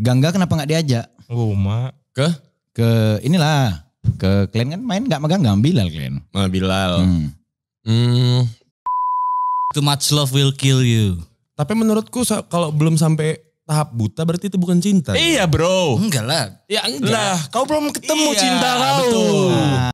Gangga kenapa nggak diajak? Rumah oh, ke ke inilah ke kalian kan main nggak megang nggak Bilal kalian? Nah, ah, Bilal. Hmm. Hmm. Too much love will kill you. Tapi menurutku kalau belum sampai tahap buta berarti itu bukan cinta. Iya bro. Enggak lah. Ya enggak. Lah kau belum ketemu iya, cinta kau. Betul. Nah.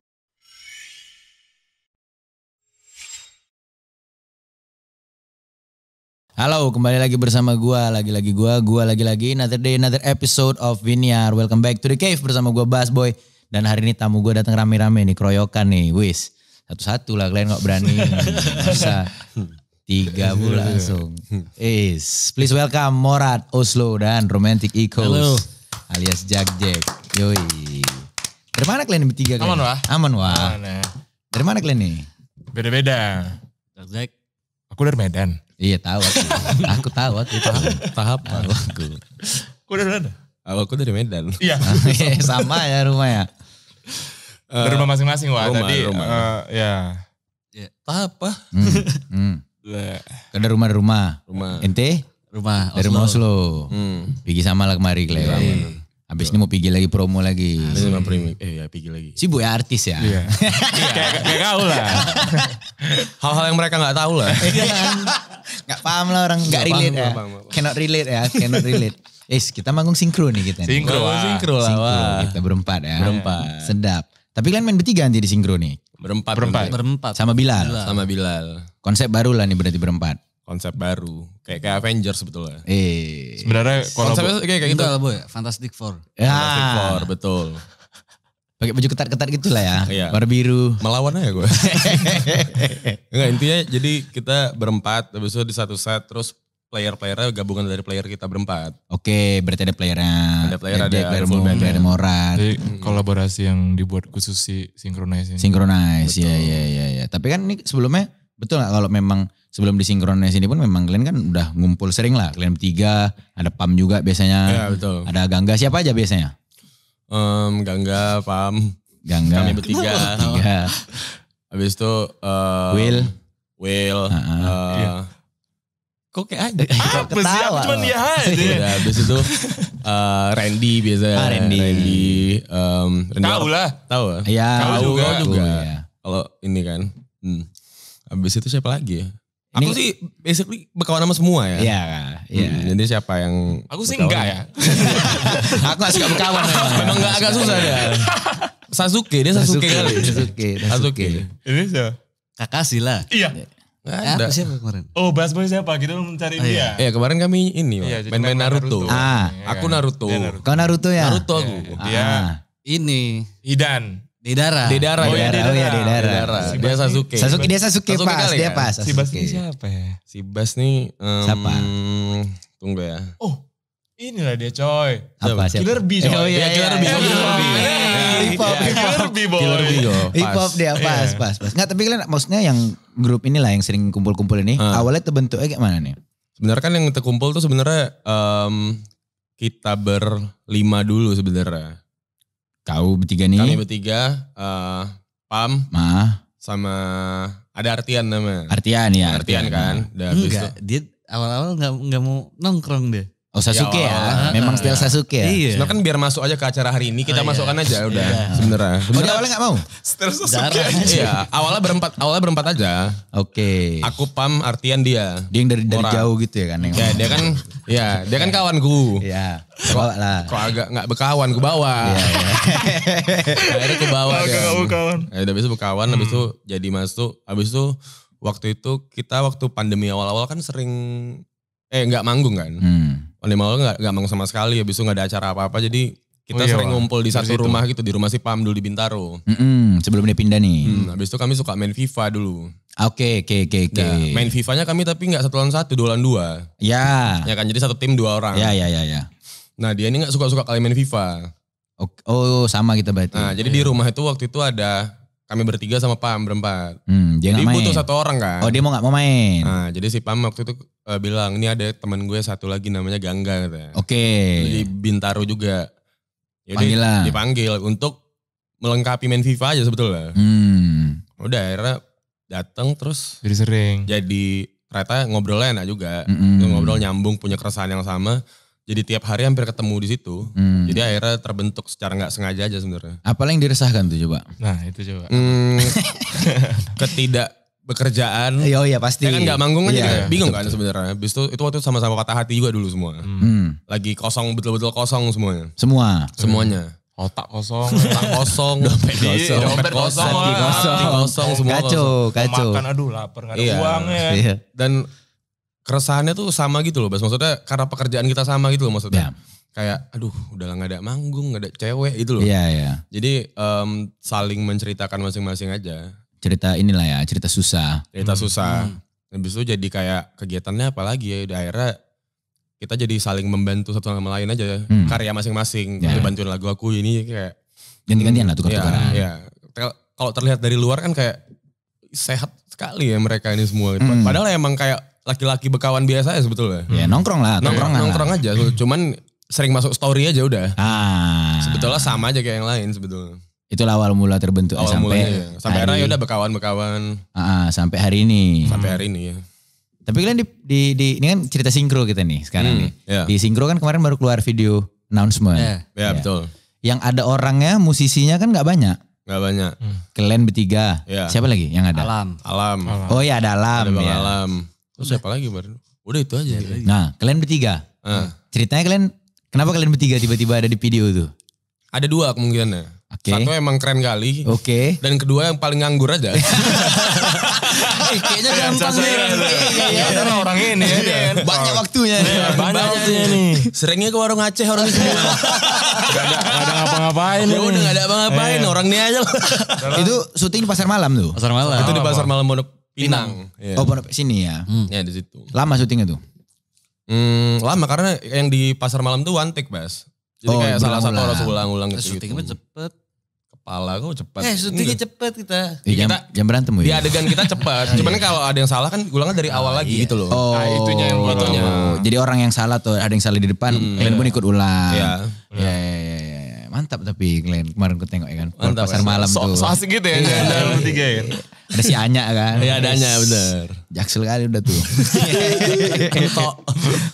Halo, kembali lagi bersama gua, lagi-lagi gua, gua lagi-lagi another day another episode of Vinyar. Welcome back to the cave bersama gua Bass Boy. Dan hari ini tamu gua datang rame-rame nih, kroyokan nih, wis. Satu-satu lah kalian nggak berani. Bisa tiga iya, iya, bulan iya. langsung. Is, please welcome Morat Oslo dan Romantic Echoes. Halo. Alias Jack Jack. Yoi. Dari mana kalian bertiga? Aman wah. Aman wah. Ya. Dari mana kalian nih? Beda-beda. Jack Jack. Aku dari Medan. Iya tahu aku. aku tahu aku tahu. Tahap tahu aku. Kau dari mana? Aku, aku dari Medan. Iya. iya sama ya rumahnya. ya. rumah masing-masing wah rumah, tadi. Rumah. Uh, ya. ya. Tahap apa? Hmm. hmm. Kan rumah rumah. Rumah. Ente? Rumah. Dari rumah Oslo. Hmm. Pergi sama lah kemari kelewat. Iya, iya. Abis ini mau pergi lagi promo lagi. Abis ah, ini mau iya. promo, eh ya pergi lagi. Sibuk ya artis ya. Iya. kayak kau lah. Hal-hal yang mereka nggak tahu lah. Iya. Nggak paham lah orang nggak relate paham, ya. Paham, paham. Cannot relate ya, cannot relate. Is, eh, kita manggung sinkro nih kita. Sinkro, Sinkron, sinkro lah. Sinkro, kita berempat ya. Berempat. Sedap. Tapi kalian main bertiga nanti di sinkro nih. Berempat. Berempat. berempat. Sama Bilal. Bilal. Sama Bilal. Konsep baru lah nih berarti berempat konsep baru kayak kayak Avengers sebetulnya. Eh. Sebenarnya konsepnya kayak, kayak gitu. Enggak ya Fantastic Four. Ya. Ah. Fantastic Four betul. Pakai baju ketat-ketat gitu lah ya, iya. Warna biru. Melawan aja gue. Enggak intinya jadi kita berempat, habis itu di satu set terus player-playernya gabungan dari player kita berempat. Oke, berarti ada playernya. Ada player, ada, ada, ada full band, ada Morat. Jadi hmm. kolaborasi yang dibuat khusus si Synchronize. Synchronize, iya, ya, ya, ya. Tapi kan ini sebelumnya betul nggak kalau memang sebelum disinkronisasi ini pun memang kalian kan udah ngumpul sering lah kalian tiga ada Pam juga biasanya ya, betul. ada Gangga siapa aja biasanya um, Gangga Pam Gangga kami bertiga tiga habis itu uh, Will Will uh, uh, uh, iya. kok kayak aja apa sih aku cuma dia aja iya. Iya, habis itu uh, Randy biasanya ah, Randy, Randy um, Randy tahu lah tahu ya tahu juga, juga. juga. Ya. kalau ini kan hmm. Abis itu siapa lagi ya? Ini, aku sih basically berkawan sama semua ya. Iya, iya. Hmm, jadi siapa yang Aku sih enggak ya. aku gak suka berkawan. Memang enggak agak susah ya. Sasuke, dia Sasuke, Sasuke kali. Sasuke, Sasuke. Sasuke. Ini siapa? Kakashi lah. Iya. Ada. ada. siapa kemarin? Oh, bahas boy siapa? Kita mencari oh, iya. dia. Iya, kemarin kami ini, main main iya, Naruto. Naruto. Ah, iya, aku iya. Naruto. Naruto. Kau Naruto ya? Naruto aku. Iya. Ah. Ini Hidan. Deidara. Deidara. Oh darah. Deidara. Oh, ya, Deidara. Di oh, iya, dia Sasuke. Sasuke dia Sasuke, Sasuke pas, dia ya? pas. Sasuke. Si Bas ini siapa ya? Si Bas nih siapa? Tunggu ya. Oh, inilah dia coy. Apa siapa? Killer B coy. Oh iya, Killer B. Hip hop, Killer B boy. Killer B Hip hop dia iya. pas, pas, pas. Enggak, tapi kalian maksudnya yang grup inilah yang sering kumpul-kumpul ini, ah. awalnya terbentuknya kayak mana nih? Sebenarnya kan yang terkumpul tuh sebenarnya um, kita berlima dulu sebenarnya Kau bertiga nih. Kami bertiga, uh, Pam. Ma. Sama ada Artian nama Artian ya. Artian, Artian kan. Udah Enggak, dia awal-awal nggak nggak mau nongkrong deh. Oh Sasuke ya, ya. memang style iya. Sasuke ya. Iya. kan biar masuk aja ke acara hari ini kita oh, masukkan iya. aja udah iya. sebenarnya. Oh awalnya gak mau? Style Sasuke. Iya. Awalnya berempat, awalnya berempat aja. Oke. Okay. Aku pam artian dia. Dia yang dari, dari Orang. jauh gitu ya kan? Yang ya dia kan, ya dia kan kawanku. Iya. Bawa lah. Kok agak gak berkawan, ku bawa. Iya, iya. Akhirnya ku bawa. Gak kan. berkawan. Ya, habis itu berkawan, hmm. habis itu jadi masuk. Habis itu waktu itu kita waktu pandemi awal-awal kan sering, eh gak manggung kan? Hmm Pandemi awal gak, gak manggung sama sekali ya itu gak ada acara apa-apa jadi kita oh, iya, sering ngumpul di satu rumah gitu di rumah si Pam dulu di Bintaro. mm hmm sebelum dia pindah nih. Hmm, habis itu kami suka main FIFA dulu. Oke, okay, oke, okay, oke, main FIFA-nya kami tapi gak satu lawan satu, dua lawan dua. Ya. Yeah. Ya kan, jadi satu tim dua orang. Ya, yeah, ya, yeah, ya, ya. Nah dia ini gak suka-suka kali main FIFA. Oh, oh sama kita berarti. Nah jadi di rumah itu waktu itu ada kami bertiga sama Pam berempat. Hmm, dia jadi butuh satu orang kan. Oh dia mau gak mau main. Nah, jadi si Pam waktu itu uh, bilang ini ada teman gue satu lagi namanya Gangga ya. Oke. Okay. Jadi Bintaro juga. Jadi, Panggil lah. Dipanggil untuk melengkapi main FIFA aja sebetulnya. Hmm. Udah akhirnya dateng terus. Jadi sering. Jadi ternyata ngobrolnya enak juga. Mm -hmm. Ngobrol nyambung punya keresahan yang sama. Jadi tiap hari hampir ketemu di situ. Hmm. Jadi akhirnya terbentuk secara nggak sengaja aja sebenarnya. Apa yang diresahkan tuh coba? Nah itu coba. Hmm, ketidak bekerjaan. Iya, oh iya pasti. Ya kan nggak manggung kan iya, jadi bingung betul, kan sebenarnya. Habis itu itu waktu sama-sama patah hati juga dulu semua. Hmm. hmm. Lagi kosong betul-betul kosong semuanya. Semua. Semuanya. Hmm. Otak kosong, otak kosong, dompet kosong, iya, dompet kosong, kosong, kosong, kosong, semua kacau, kosong. kacau. Makan aduh lapar nggak ada iya. uang ya. Iya. Dan keresahannya tuh sama gitu loh, Bas. Maksudnya karena pekerjaan kita sama gitu loh maksudnya. Yeah. Kayak aduh udah nggak ada manggung, nggak ada cewek gitu loh. Iya, yeah, iya. Yeah. Jadi um, saling menceritakan masing-masing aja. Cerita inilah ya, cerita susah. Cerita hmm. susah. Hmm. Habis itu jadi kayak kegiatannya apa lagi ya, udah akhirnya kita jadi saling membantu satu sama lain aja. Hmm. Karya masing-masing, yeah. bantuin lagu aku ini kayak. Ganti-gantian lah tukar-tukaran. Iya, iya. Kalau terlihat dari luar kan kayak sehat sekali ya mereka ini semua. Hmm. Padahal emang kayak laki-laki bekawan biasa ya sebetulnya. Ya nongkrong lah, nongkrong, nongkrong, lah. nongkrong aja. Cuman sering masuk story aja udah. Ah. Sebetulnya sama aja kayak yang lain sebetulnya. Itu awal mula terbentuk eh, awal sampai mulanya, ya. sampai hari, ini ya udah bekawan-bekawan. Ah, ah, sampai hari ini. Sampai hari ini ya. Tapi kalian di, di, di ini kan cerita sinkro kita nih sekarang hmm, nih. Yeah. Di sinkro kan kemarin baru keluar video announcement. Yeah. Ya, yeah, ya. betul. Yang ada orangnya musisinya kan nggak banyak. Gak banyak. Hmm. Kalian bertiga. Yeah. Siapa lagi yang ada? Alam. Alam. Oh ya ada Alam. Ada ya. Alam. Terus siapa lagi kemarin? Udah itu aja. Iya, iya. Nah, kalian bertiga. Uh. Ceritanya kalian kenapa kalian bertiga tiba-tiba ada di video itu? Ada dua kemungkinan. Okay. Satu emang keren kali. Oke. Okay. Dan kedua yang paling nganggur aja. Eh, iya kayaknya gampang iya. nih. karena orang ini Banyak waktunya Banyak, waktunya nih. Seringnya ke warung Aceh orang ini. gak ada, apa ngapa-ngapain. udah gak ada apa ngapain Orang ini aja. Itu syuting di pasar malam tuh. Pasar malam. Itu di pasar malam Pondok Pinang. Pinang. Iya. Oh, Pondok sini ya. Hmm. Ya di situ. Lama syutingnya tuh? Hmm, lama karena yang di pasar malam tuh one take, Bas. Jadi oh, kayak salah satu harus ulang-ulang gitu. Syutingnya gitu. cepet. Kepala kok cepet. Eh, syutingnya cepet kita. Ya, jam, kita jam berantem ya. Di adegan kita cepet. Iya. Cuman kalau ada yang salah kan ulangnya dari awal ah, lagi iya. gitu loh. Oh, nah, itunya yang itunya. Oh, jadi orang yang salah tuh ada yang salah di depan, hmm, pun ikut ulang. Iya. Iya. Iya, mantap tapi Glenn kemarin gue tengok ya kan. Mantap, pasar ya. malam so, tuh. So asik gitu ya. Yeah. Dalam tiga ya. Gitu. Ada si Anya kan. Iya ada Anya bener. Jaksel kali udah tuh. Mentok.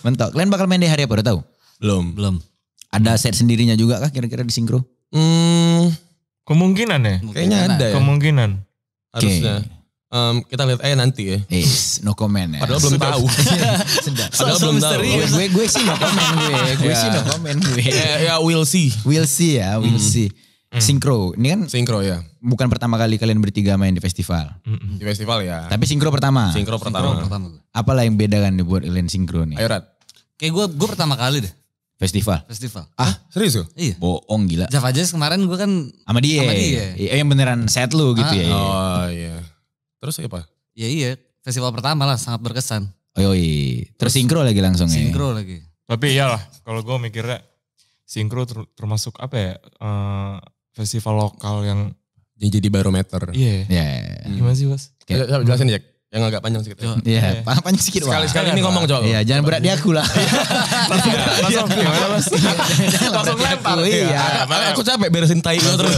Mentok. Glenn bakal main di hari apa udah tahu? Belum. Belum. Ada set sendirinya juga kah kira-kira di sinkro Hmm, kemungkinan ya. Kayaknya ada ya. Kemungkinan. Harusnya. Okay. Um, kita lihat aja nanti ya. Eish, no comment ya. Padahal belum Sudah. tahu. Padahal so, belum tahu. Gue gue sih no comment gue. Ya. Gue ya. sih no comment gue. Ya, yeah, yeah, we'll see. We'll see ya, we'll mm. see. Sinkro. Ini kan Sinkro ya. Bukan pertama kali kalian bertiga main di festival. Di festival ya. Tapi sinkro pertama. Sinkro pertama. Sinkro pertama. Apalah yang beda kan buat kalian sinkro nih? Ayo Rat. Kayak gue gue pertama kali deh. Festival. Festival. Ah, serius tuh, Iya. Bohong gila. Java Jazz kemarin gue kan sama dia. Sama dia. Eh, yang beneran set lu gitu ah. ya. Oh iya. Terus apa? Ya iya, festival pertama lah sangat berkesan. Oh, iya, Terus sinkro lagi langsung ya? Sinkro lagi. Tapi iyalah, kalau gue mikirnya sinkro termasuk apa ya? Uh, festival lokal yang jadi, jadi barometer. Iya. Yeah. Yeah. Gimana sih, Bos? Okay. Ya, jelasin ya. Yang agak panjang sedikit. Iya, yeah. yeah. panjang sedikit. Sekali-sekali ini ngomong coba. Iya, jangan berat di aku lah. Iya. langsung, iya. langsung, gimana ya, iya. mas? langsung lempar. Iya. Aku capek beresin tai terus.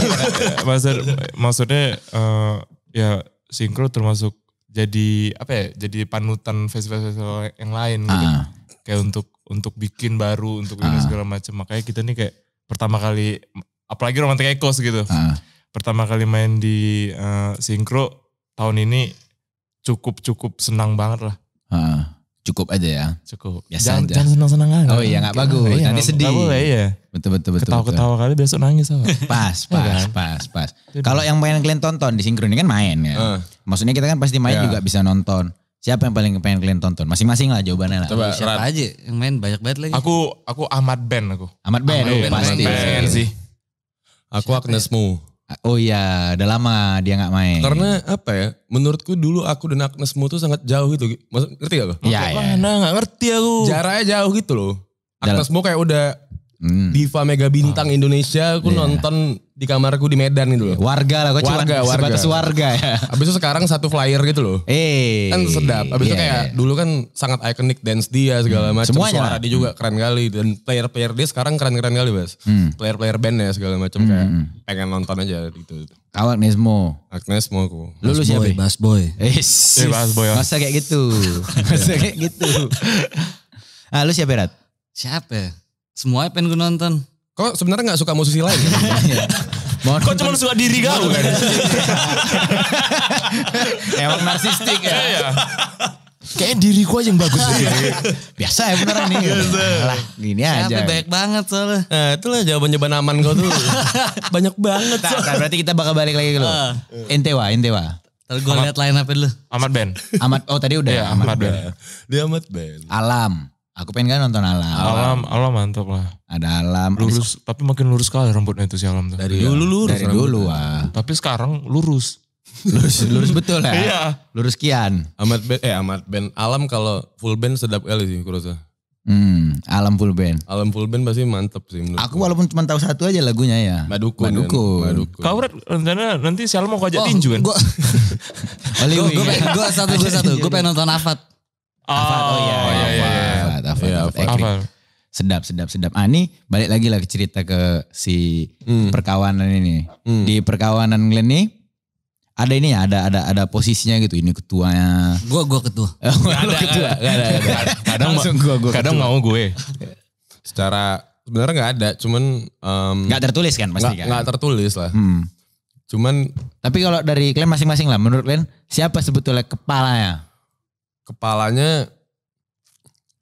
maksudnya, eh, ya sinkro termasuk jadi apa ya jadi panutan festival-festival yang lain gitu. Ah. Kayak untuk untuk bikin baru untuk bikin uh. Ah. segala macam makanya kita nih kayak pertama kali apalagi romantik ekos gitu. Uh. Pertama kali main di uh, sinkro tahun ini cukup cukup senang banget lah. Uh cukup aja ya. Cukup. Biasa jangan, aja. Jangan senang-senang aja. Oh iya nggak iya, bagus. Iya, Nanti sedih. Gak boleh iya. Betul betul betul. Ketawa-ketawa kali besok nangis apa. Pas iya kan? pas pas pas. Kalau yang pengen kalian tonton di sinkron ini kan main ya. Uh. Maksudnya kita kan pasti main yeah. juga bisa nonton. Siapa yang paling pengen kalian tonton? Masing-masing lah jawabannya lah. Coba, siapa Rat. aja yang main banyak banget lagi. Aku aku Ahmad Ben aku. Ahmad Ben, Ahmad oh, ben, pasti. Ben, ben sih. Aku Agnesmu. Oh iya, udah lama dia nggak main. Karena apa ya? Menurutku dulu aku dan Agnes Mo tuh sangat jauh gitu. Maksud, ngerti gak lo? Iya. Mana iya, iya. gak ngerti aku. Jaraknya jauh gitu loh. Agnes Mo kayak udah Hmm. Diva Mega Bintang oh. Indonesia aku yeah. nonton di kamarku di Medan gitu loh. Warga lah kok cuma warga, sebatas warga ya. Abis itu sekarang satu flyer gitu loh. Eh. Kan sedap. Abis yeah. itu iya, kayak iya. dulu kan sangat ikonik dance dia segala macam. Semuanya Suara dia juga hmm. keren kali dan player-player dia sekarang keren-keren kali, Bas. Hmm. Player-player band ya segala macam hmm. kayak hmm, hmm. pengen nonton aja gitu. Kau Agnesmo. Agnesmo aku. Lulus siapa? Bas Boy. Yes. Eh, Bas Boy. Masa kayak gitu. Masa kayak gitu. ah, lu siapa, Rat? Siapa? Semuanya pengen gue nonton. Kok sebenarnya nggak suka musisi lain? Mau iya. Kok cuma suka diri kau kan? Emang narsistik ya. ya. Kayaknya diri gue yang bagus. Iya. Biasa ya beneran nih. Iya, lah, gini aja. Tapi banyak banget soalnya. Nah, itulah jawaban jawaban aman gue tuh. banyak banget. Nah, nah, berarti kita bakal balik lagi ke Uh. Ah. Entewa, Entewa. Ntar gue liat line up dulu. Amat Ben. Amat, oh tadi udah. Ya Ahmad, Amat Ben. Dia Ahmad Ben. Alam. Aku pengen kan nonton alam. Alam, alam mantap lah. Ada alam. Lurus, ada tapi makin lurus kali rambutnya itu si alam tuh. Dari dulu lurus. Dari dulu ah. Tapi sekarang lurus. Lurus, lurus betul ya. Iya. Lurus kian. Amat Ben, eh amat Ben. Alam kalau full band sedap kali sih kurasa. Hmm, alam full band. Alam full band pasti mantep sih menurut Aku walaupun cuma tahu satu aja lagunya ya. Madukun. Madukun. Kan? Madukun. Kau rencana nanti si Alam mau kau oh, tinju kan? Gue gue iya. satu gue satu gue pengen nonton Afat. Oh, Afat, oh iya. Oh, iya, iya. iya. iya. Avan. Yeah, Avan. Avan. Sedap, sedap, sedap. Ah ini balik lagi lah ke cerita ke si hmm. perkawanan ini. Hmm. Di perkawanan Glenn nih ada ini ya, ada ada ada posisinya gitu. Ini ketuanya. Gua gua ketua. Oh, ada, ketua. ada, ada. Kadang Langsung gua, gua kadang ketua. mau gue. Secara sebenarnya nggak ada, cuman um, nggak tertulis kan pasti gak, kan? Nggak tertulis lah. Hmm. Cuman tapi kalau dari kalian masing-masing lah, menurut kalian siapa sebetulnya kepalanya? Kepalanya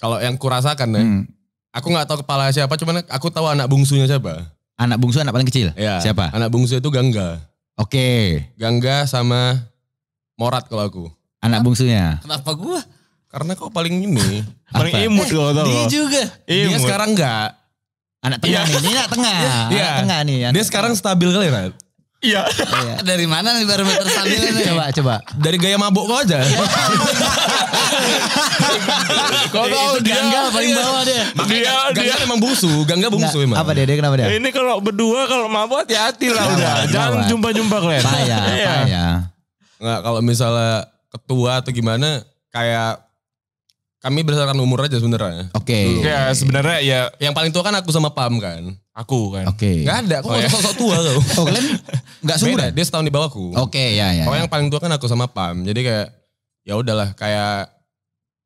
kalau yang kurasakan ya. Hmm. Aku nggak tahu kepala siapa, cuman aku tahu anak bungsunya siapa. Anak bungsu anak paling kecil. Iya. Siapa? Anak bungsu itu Gangga. Oke. Okay. Gangga sama Morat kalau aku. Anak bungsunya. Kenapa gua? Karena kau paling ini, paling imut loh, kalau Dia juga. Imut. Dia sekarang enggak. Anak tengah ya. nih, ini anak tengah. Iya. Anak tengah nih. Anak dia sekarang stabil kali, Rat. Iya. iya. Dari mana nih barometer sambil nih? Coba, coba. Dari gaya mabuk kau aja. kau tahu dia gangga paling iya. bawah dia. Makanya dia, gangga dia. emang busu, gangga busu emang. Apa dia, dia kenapa dia? Ini kalau berdua kalau mabuk hati-hati lah udah. Jangan jumpa-jumpa kalian. Payah, iya. payah. Enggak, kalau misalnya ketua atau gimana kayak kami berdasarkan umur aja sebenarnya. Oke. Okay. Ya sebenarnya ya yang paling tua kan aku sama Pam kan. Aku kan. Oke. Okay. Gak ada, aku oh, ya. sosok tua kau. oh kalian gak seumuran? Dia setahun di bawahku. Oke, okay, ya ya. ya. yang paling tua kan aku sama Pam. Jadi kayak ya udahlah kayak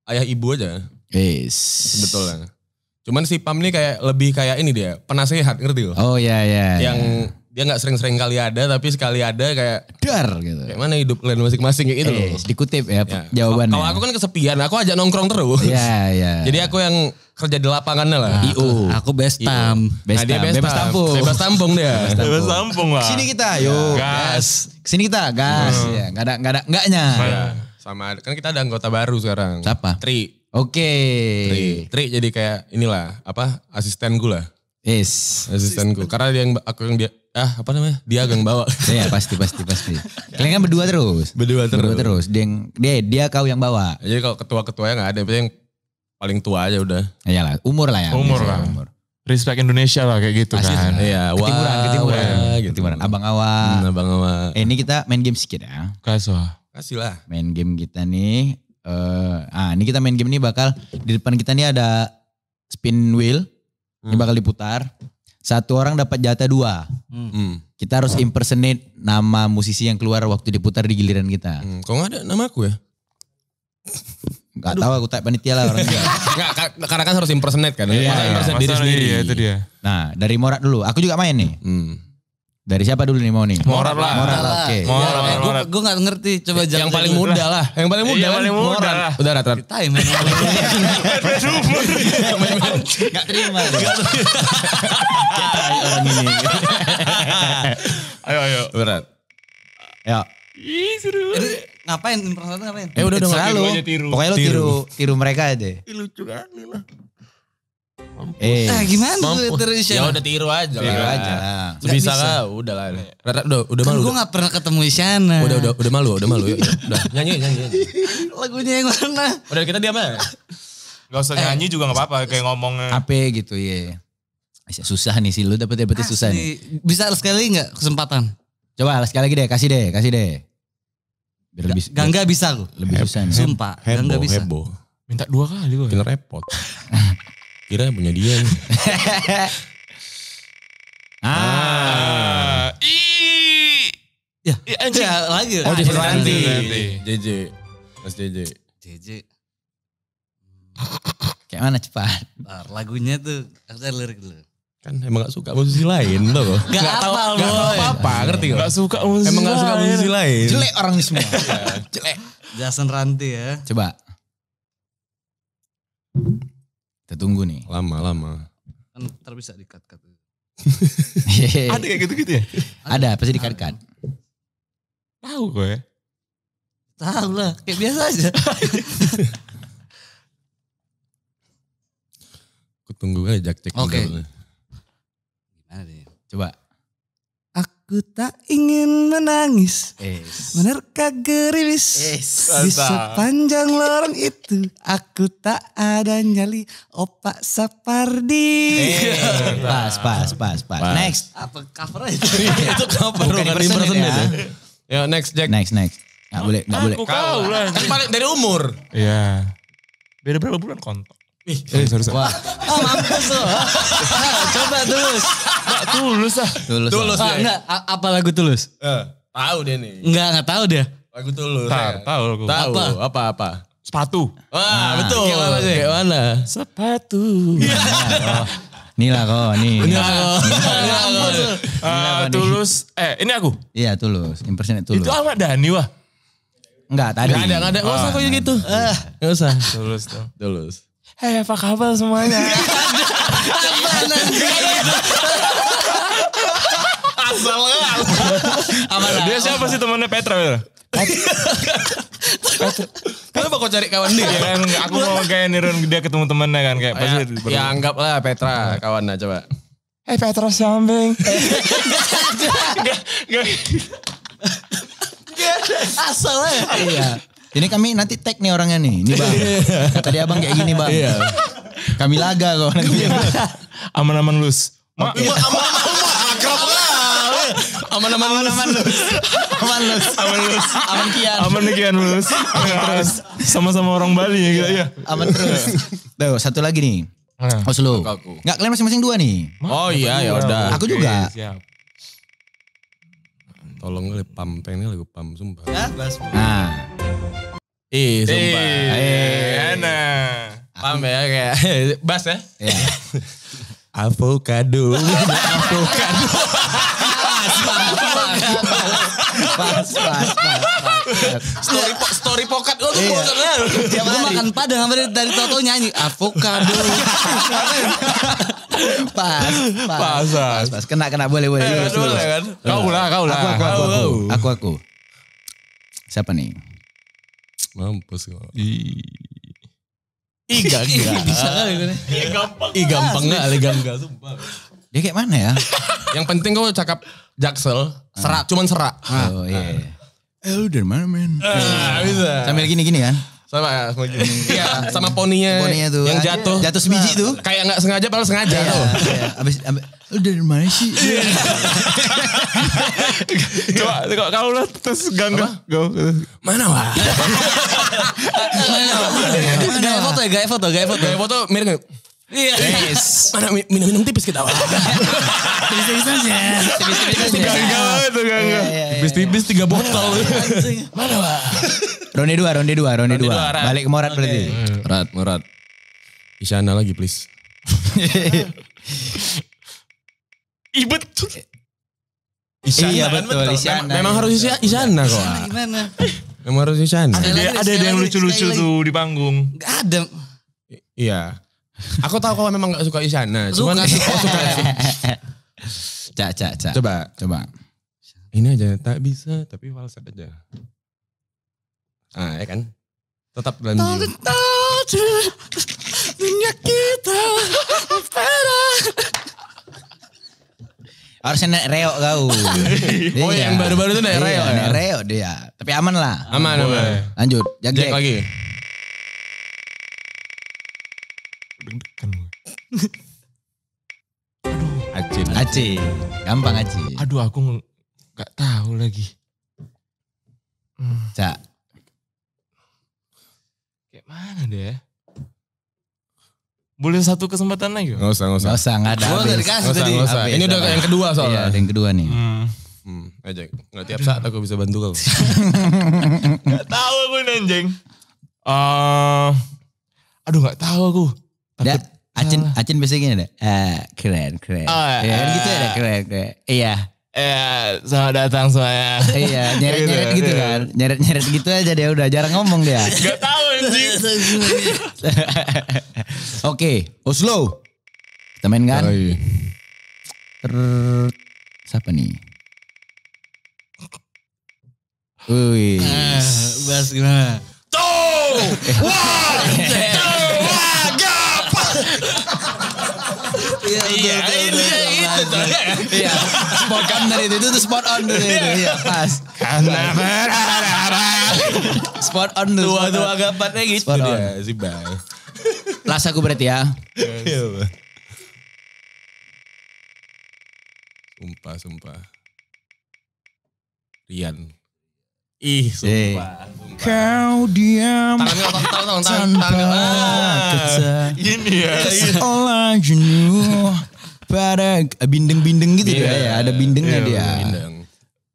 ayah ibu aja. Yes. Sebetulnya. Cuman si Pam ini kayak lebih kayak ini dia, penasehat ngerti loh. Oh iya iya. Yang ya ya nggak sering-sering kali ada tapi sekali ada kayak dar gitu. Kayak mana hidup kalian masing-masing kayak gitu loh. Eh, dikutip ya, ya. jawabannya. Kalau aku kan kesepian, aku ajak nongkrong terus. ya ya Jadi aku yang kerja di lapangannya lah. Nah, IU. Aku best tam. Best nah, dia best bebas tampung. Bebas tampung dia. bebas tampung lah. Sini kita, yuk. Gas. Sini kita, gas. Hmm. Ya, gak ada nggak ada nggaknya Ya. Sama kan kita ada anggota baru sekarang. Siapa? Tri. Oke. Okay. Tri. Tri jadi kayak inilah apa asisten gue lah. Yes. Asisten gue. Karena dia yang aku yang dia ah apa namanya? Dia yang bawa. Iya, pasti pasti pasti. Kalian kan berdua terus. Berdua terus. Berdua terus. Dia yang, dia dia kau yang bawa. Jadi kalau ketua ketua nggak ada, yang paling tua aja udah. lah, umur lah ya. Umur lah. Umur. Respect Indonesia lah kayak gitu Asis, kan. Iya, ketimuran, wah, ketimuran, wah, gitu. ketimuran. Abang awal. Hmm, abang awal. Eh, ini kita main game sedikit ya. Kasih lah. Kasih lah. Main game kita nih. Uh, ah, ini kita main game ini bakal di depan kita nih ada spin wheel ini bakal diputar. Satu orang dapat jatah dua. Hmm. Kita harus impersonate nama musisi yang keluar waktu diputar di giliran kita. Hmm. Kok gak ada nama aku ya? Gak tau aku tak panitia lah orang Gak, karena kan harus impersonate kan. Iya, Masa impersonate diri sendiri. Iya, itu dia. Nah, dari Morat dulu. Aku juga main nih. Hmm. Dari siapa dulu nih mau nih? Morat lah. Morat, lah. Oke. Okay. Morat, Gue gak ngerti. Coba jangan. Yang paling gitu. muda lah. Yang paling muda. Iya, kan? Yang paling muda morat. Iya, iya, lah. Udah rata. Kita yang main Gak terima. Kita orang ini. Ayo, ayo. Berat. Ya. Ih, seru. Ngapain? Improvisasi ngapain? Eh udah, udah. Selalu. Pokoknya lo tiru. Tiru mereka aja. Lucu kan, lah. Eh, eh, gimana Mampus. terus ya? ya udah tiru aja lah. aja lah. Sebisa lah, udah lah. Iya. Rata, udah, udah kan udah malu. Gue gak pernah ketemu Isyana. Udah, udah, udah malu, udah malu. udah, nyanyi, nyanyi, nyanyi. Lagunya yang mana? Udah kita diam aja. Gak usah eh. nyanyi juga gak apa-apa, kayak ngomongnya. Apa gitu, ya. Yeah. Susah nih sih, lu dapet dapetnya susah nih. Bisa sekali gak kesempatan? Coba sekali lagi deh, kasih deh, kasih deh. Biar lebih, Gangga bisa lu. Lebih susah nih. Sumpah, Gangga bisa. Hebo. Minta dua kali gue. Kira repot. Kira punya dia. Nih. ah. ah. Ih. Ya. ya, ya lagi. Oh, di JJ nanti. JJ. Mas JJ. JJ. Kayak mana cepat? Bar, Lagunya tuh, aku cari lirik dulu kan emang gak suka musisi lain tuh. gak gak tau gak tau apa-apa ngerti gak gak suka musisi emang gak suka musisi lain jelek orang ini semua jelek Jason Ranti ya coba kita tunggu nih. Lama lama. Kan ntar bisa dikat kat. Iya. Ada kayak gitu gitu ya? Ada, pasti dikat kat. Tahu gue. Ya. Tahu lah, kayak biasa aja. Kutunggu aja jaktek. Oke. Okay. Gimana deh? Coba Aku tak ingin menangis. Menerka gerimis. Di sepanjang lorong itu. Aku tak ada nyali. Opak Sapardi. Pas, pas, pas, pas, Next. Apa cover itu? itu cover. Bukan impersonate ya. ya. Yo, next Jack. Next, next. Gak boleh, gak boleh. Kau lah. Kan paling dari umur. Iya. Beda berapa bulan kontak? Nih, eh, sorry, sorry. Wah. Oh, mampus loh. Ah, coba tulus. Nah, tulus lah. Tulus. tulus ah, enggak, apa lagu tulus? Eh, tahu dia nih. Enggak, enggak tahu dia. Lagu tulus. Tar, ya. Tahu lagu. Tahu, apa? apa apa. Sepatu. Wah, nah, betul. Gimana sih? Gimana? Sepatu. Nah, oh. Nila kok, nih. Nila kok. Nila kok. Eh, tulus, eh ini aku? Iya tulus, impersonate tulus. Itu Ahmad Dhani wah. Enggak, tadi. Enggak ada, enggak ada. Enggak usah ah. kok gitu. enggak usah. Tulus tuh. Tulus. Hei apa kabar semuanya? asal apa dia siapa sih temannya Petra Kenapa kok cari kawan dia? Ya kan, aku mau kayak nirun dia ketemu temennya kan kayak pasti. Ya, ya anggaplah Petra kawannya coba. Eh hey, Petra Sambing. Gak, gak, gak. Asal ya. Iya. Ini kami nanti tag nih orangnya nih. Ini bang. Iya. Tadi abang kayak gini bang. Iya. Kami laga kok nanti. Iya. Aman-aman lus. aman-aman akrab Aman-aman lus. Aman-aman lus. Aman lus. Aman lus. Aman kian. Aman kian lus. Iya. Terus. Sama-sama orang Bali ya Iya. Aman terus. Tuh, satu lagi nih. Nah. Oslo. Oh, Enggak, kalian masing-masing dua nih. Oh iya, ya udah. Aku juga. Siap tolong lu pam pengen lagu pam sumpah. Ya, Nah. Ih, sumpah. enak. Paham ya kayak bas ya? Iya. avocado, avocado. Pas, pas, pas, pas, pas, Story po, story pokat gue tuh bosan iya. Gue makan padang sampai dari Toto nyanyi avocado. pas, pas, pas, pas, kena kena boleh boleh. Eh, kan? Kau lah, kau lah. Aku aku aku aku aku. Siapa nih? Mampus gue. Ih gak gak. i gampang itu i Ih gampang. Ih gampang gak Sumpah. Dia kayak mana ya? Yang penting kau cakap jaksel, ah. serak, cuman serak. Oh iya, iya. Eh lu dari mana men? Eh, Sambil gini-gini kan? Sama ya, sama gini. Iya, sama poninya. Poninya tuh. Yang jatuh. Jatuh sebiji tuh. Kayak nggak sengaja padahal sengaja iya, tuh. Iya. Abis, abis lu dari mana sih? Iya. Coba kalau kalau lu terus ganggu. Go. Mana wah? Mana wah? Gaya foto, ya? gaya foto, gaya foto. Gaya foto mirip Iya. Yes. Mana minum-minum tipis kita. Tipis-tipis aja. Tipis-tipis aja. Tipis-tipis tiga iya. botol. Mana, Pak? Ronde dua, ronde dua, ronde dua. Balik ke Morat berarti. Hmm. Morat, Morat. Isyana lagi, please. Ibet. Iya betul, Isyana. Memang harus Isyana kok. Gimana? Memang harus Isyana. Ada ada yang lucu-lucu tuh di panggung. Gak ada. Iya. Aku tahu kalau memang gak suka Isyana. gak suka. suka. cak, cak, cak. Coba. Coba. Ini aja, tak bisa tapi falset aja. Ah, ya kan? Tetap dalam jiwa. minyak kita, Harusnya naik reok kau. oh iya. yang iya. baru-baru itu naik iya, reok ya? Naik Reok dia. Tapi aman lah. Aman, aman. Lanjut, Jack, Jack lagi. Kan aduh. aji, Gampang aji, Aduh aku nggak tahu lagi. Hmm. Cak. Kayak mana deh? Boleh satu kesempatan lagi? Gak usah, gak usah. Gak usah, gak ada. Gak usah Gak usah. Ini udah yang kedua soalnya. Iya, yang kedua nih. Hmm. Hmm, aja. Gak tiap saat aku bisa bantu kau. gak tahu aku anjing. Uh, aduh gak tahu aku. Takut. Acin, uh, Acin biasanya gini deh. Uh, keren, keren. Oh, ya, uh, gitu ya, keren, keren. Iya. Iya, selamat datang semuanya. iya, nyeret-nyeret gitu, gitu iya. kan. Nyeret-nyeret gitu aja dia udah jarang ngomong dia. Gak tahu sih. Oke, Oslo. Kita main kan? Oh, iya. Ter... Siapa nih? Wih. Uh, eh, bas gimana? Tuh! Wah! Iya, iya, itu tuh. Iya, spot on dari itu, itu spot on dari itu. Iya. Iya, iya, pas. Karena berharap. Spot on tuh. Tua-tua gampangnya gitu spot dia, si Bang. Las aku berarti ya. Iya, Sumpah, sumpah. Rian. Ih, eh. sumpah. Kau diam. Tangan, tangan, tangan, Ini ya. Seolah jenuh pada bindeng-bindeng gitu yeah. ya. ya. Ada bindengnya yeah, dia. Bindeng.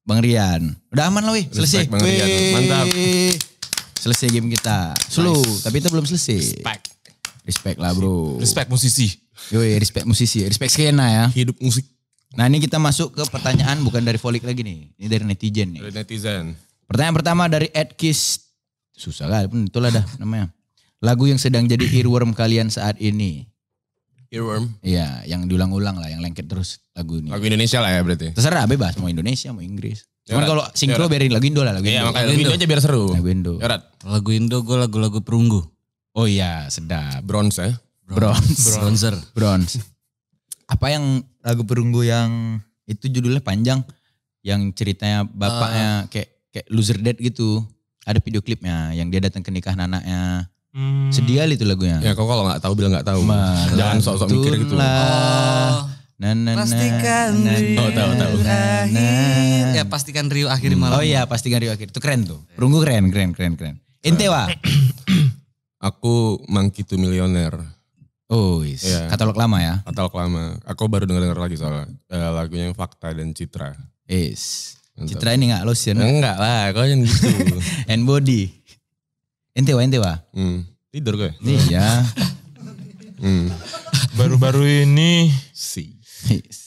Bang Rian. Udah aman lah weh, selesai. Bang Rian, mantap. Selesai game kita. Slow, nice. tapi itu belum selesai. Respect. Respect lah bro. Respect musisi. Yoi, respect musisi. Respect skena ya. Hidup musik. Nah ini kita masuk ke pertanyaan bukan dari Folik lagi nih. Ini dari netizen nih. Dari netizen. Pertanyaan pertama dari Ed Kiss. Susah kali pun itulah dah namanya. Lagu yang sedang jadi earworm kalian saat ini. Earworm? Iya, yang diulang-ulang lah, yang lengket terus lagu ini. Lagu Indonesia lah ya berarti. Terserah bebas, mau Indonesia, mau Inggris. Cuman ya, kalau ya, sinkro ya. biarin lagu Indo lah, lagu iya, Indo. Iya, lagu Indo aja biar seru. Lagu Indo. Yorat. Lagu Indo gue lagu-lagu perunggu. Oh iya, sedap. Bronze ya? Bronze. Bronzer. Bronze. Apa yang lagu perunggu yang itu judulnya panjang yang ceritanya bapaknya uh, kayak kayak loser dead gitu. Ada video klipnya yang dia datang ke nikah anaknya. Hmm. Sedia itu lagunya. Ya kau kalau nggak tahu bilang nggak tahu. Jangan sok-sok mikir gitu. Oh. Na, na, pastikan na, Rio oh, tahu, tahu. akhir. Ya pastikan Rio akhir hmm. malam. Oh iya pastikan Rio akhir. Itu keren tuh. Perunggu keren, keren, keren, keren. Intewa. Aku Mangkitu Milioner. Oh, is. Yeah. katalog lama ya? Katalog lama. Aku baru denger-denger lagi soal uh, eh, lagunya yang Fakta dan Citra. Is. Citra ini gak lotion? Enggak ya, lah, kau yang gitu. And body. Ente wa, ente wa. Hmm. Tidur gue. Ya? Iya. hmm. Baru-baru ini si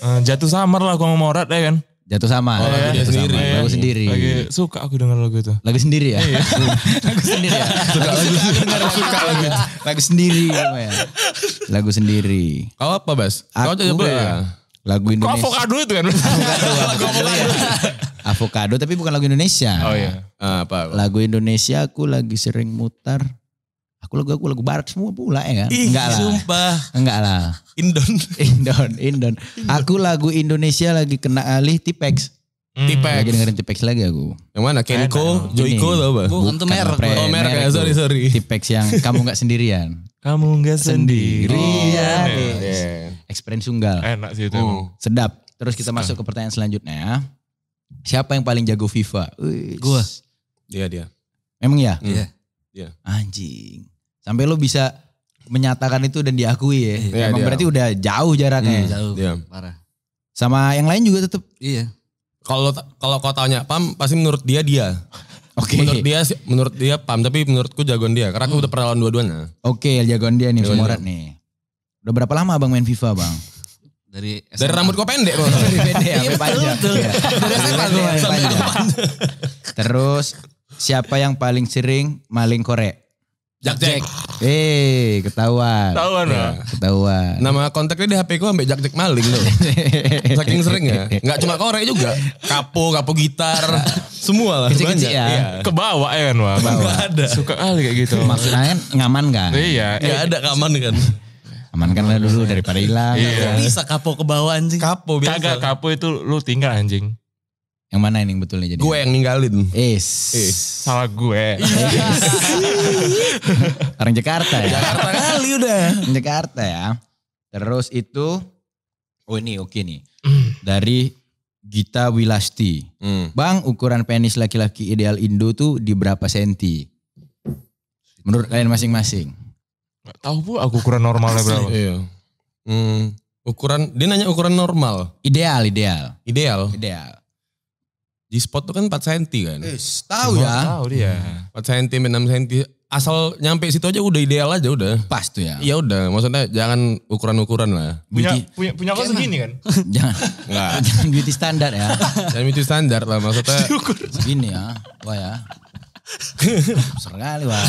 uh, jatuh samar lah kau morat ya kan? Jatuh sama. Oh, ya, jatuh sendiri. Sama. Lagu sendiri. Lagi suka aku denger lagu itu. Lagu sendiri ya? Iya. lagu sendiri ya? Suka lagu, sendiri. suka lagu. Lagu sendiri. Ya. Lagu sendiri. Kau apa Bas? Kau coba ya? ya? Lagu Indonesia. Kau avokado itu kan? Avokado. Iya. Avocado tapi bukan lagu Indonesia. Oh iya. Uh, apa? Lagu Indonesia aku lagi sering mutar. Aku lagu aku lagu barat semua pula ya kan? Enggak lah. Sumpah. Enggak lah. Indon. Indon, Indon. Aku lagu Indonesia lagi kena alih Tipex. Hmm. Tipex. Lagi dengerin Tipex lagi aku. Yang mana? Kenko, Joiko atau apa? Bukan tuh merek. E oh merek, ya, sorry sorry. Tipex yang kamu gak sendirian. kamu gak sendirian. Oh, yes. Experience Sunggal. Enak sih itu. Oh. Sedap. Terus kita masuk ke pertanyaan selanjutnya ya. Siapa yang paling jago FIFA? Gue. dia iya, dia. Emang ya? Iya. Hmm. Iya. Yeah. Iya. Anjing. Sampai lo bisa menyatakan itu dan diakui ya. Iya, Emang dia. berarti udah jauh jaraknya. Hmm, jauh. Dia. Parah. Sama yang lain juga tetap. Iya. Kalau kalau kau tanya Pam pasti menurut dia dia. Oke. Okay. Menurut dia sih, menurut dia Pam tapi menurutku jagoan dia karena aku hmm. udah pernah lawan dua-duanya. Oke, okay, jagoan dia nih Semorat nih. Udah berapa lama Bang main FIFA, Bang? dari SMA. Dari rambut gue pendek kok. Iya, iya. iya, Terus siapa yang paling sering maling korek? Jack Jack. Eh, ketahuan. Ketahuan ya. Ketahuan. Nama kontaknya di HP gua ambil Jack Jack maling loh. Saking sering ya. Gak cuma korek juga. Kapo, kapo gitar. semua lah. Kecil-kecil ya. Ke bawah ya kan, Wah. ada. Suka kali kayak gitu. Maksudnya ngaman kan? Iya. ya ada ngaman kan lah dulu daripada hilang. Iya. Ya. Bisa kapo ke bawah anjing. Kapo biasa. Kagak kapo itu lu tinggal anjing. Yang mana ini yang betulnya jadi? Gue yang ninggalin. Is. Is. Salah gue. Yes. Orang Jakarta ya. Jakarta kali udah. Jakarta ya. Terus itu oh ini oke okay nih. Mm. Dari Gita Wilasti. Mm. Bang, ukuran penis laki-laki ideal Indo tuh di berapa senti? Menurut kalian masing-masing? Gak tahu bu, aku ukuran normalnya Asli. berapa? Iya. Hmm, ukuran dia nanya ukuran normal. Ideal, ideal. Ideal. Ideal. Di spot tuh kan 4 cm kan. Eh, tahu ya. Tahu dia. 4 cm, 6 cm. Asal nyampe situ aja udah ideal aja udah. Pas tuh ya. Iya udah, maksudnya jangan ukuran-ukuran lah. Punya beauty. punya, punya kok segini kan? jangan. Enggak. jangan beauty standar ya. jangan beauty standar lah maksudnya. Segini ya. Wah ya. Besar kali wah.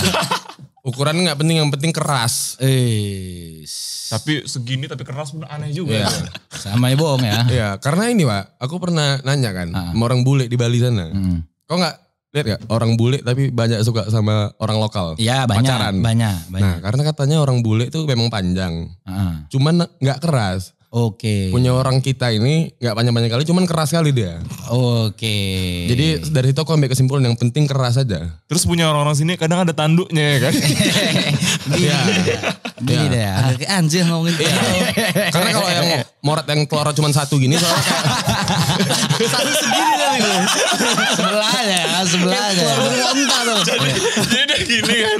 Ukuran nggak penting, yang penting keras. Eh. Tapi segini tapi keras pun aneh juga. Iya. Ya. Sama ya bohong ya. Iya, karena ini Pak, aku pernah nanya kan ah. sama orang bule di Bali sana. Hmm. Kok nggak lihat ya orang bule tapi banyak suka sama orang lokal? Iya, banyak, banyak, banyak. Nah, karena katanya orang bule itu memang panjang. Ah. Cuman nggak keras. Oke. Okay. Punya orang kita ini nggak banyak-banyak kali, cuman keras kali dia. Oke. Okay. Jadi dari itu aku ambil kesimpulan yang penting keras aja. Terus punya orang-orang sini kadang ada tanduknya ya kan? Iya. Iya. Agak anjir ngomongin. Iya. Karena kalau yang morat yang keluar cuma satu gini soalnya satu segini kan lu. Sebelah sebelahnya. sebelah tuh. Jadi, jadi iya. dia gini kan.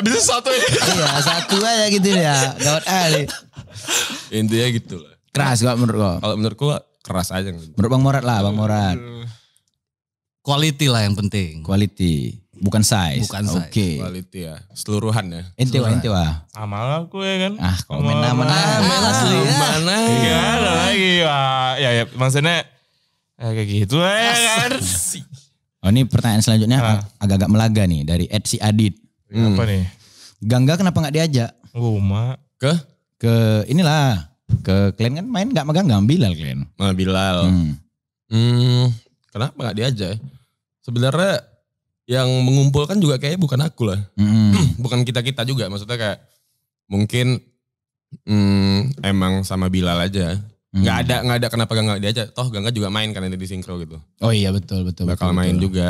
Abis itu satu Iya, satu aja gitu ya. Gawat ali. Intinya gitu lah. Keras gak menurut kok. Kalau menurutku keras aja. Menurut Bang Morat lah, Bang Morat. Quality lah yang penting. Quality, bukan size. Bukan size. Oke. Okay. Quality ya, seluruhan ya. inti wah, ente wah. Amal aku ya kan. Ah, komen nama nama asli ya. Mana ya, lagi lagi. Ya, ya, ya maksudnya ya, kayak gitu ya kan. Oh ini pertanyaan selanjutnya nah. agak-agak melaga nih dari Edsi Adit. Hmm. Apa nih? Gangga kenapa nggak diajak? Rumah. Ke? Ke inilah ke klien kan main nggak megang nggak Bilal klien. Nah, Bilal. Hmm. hmm kenapa nggak diajak? Ya? Sebenarnya yang mengumpulkan juga kayaknya bukan aku lah, hmm. bukan kita kita juga. Maksudnya kayak mungkin hmm, emang sama Bilal aja. Hmm. Nggak hmm. ada nggak ada kenapa gak diajak? Toh Gangga juga main kan di sinkro gitu. Oh iya betul betul. Bakal betul, main betul. juga.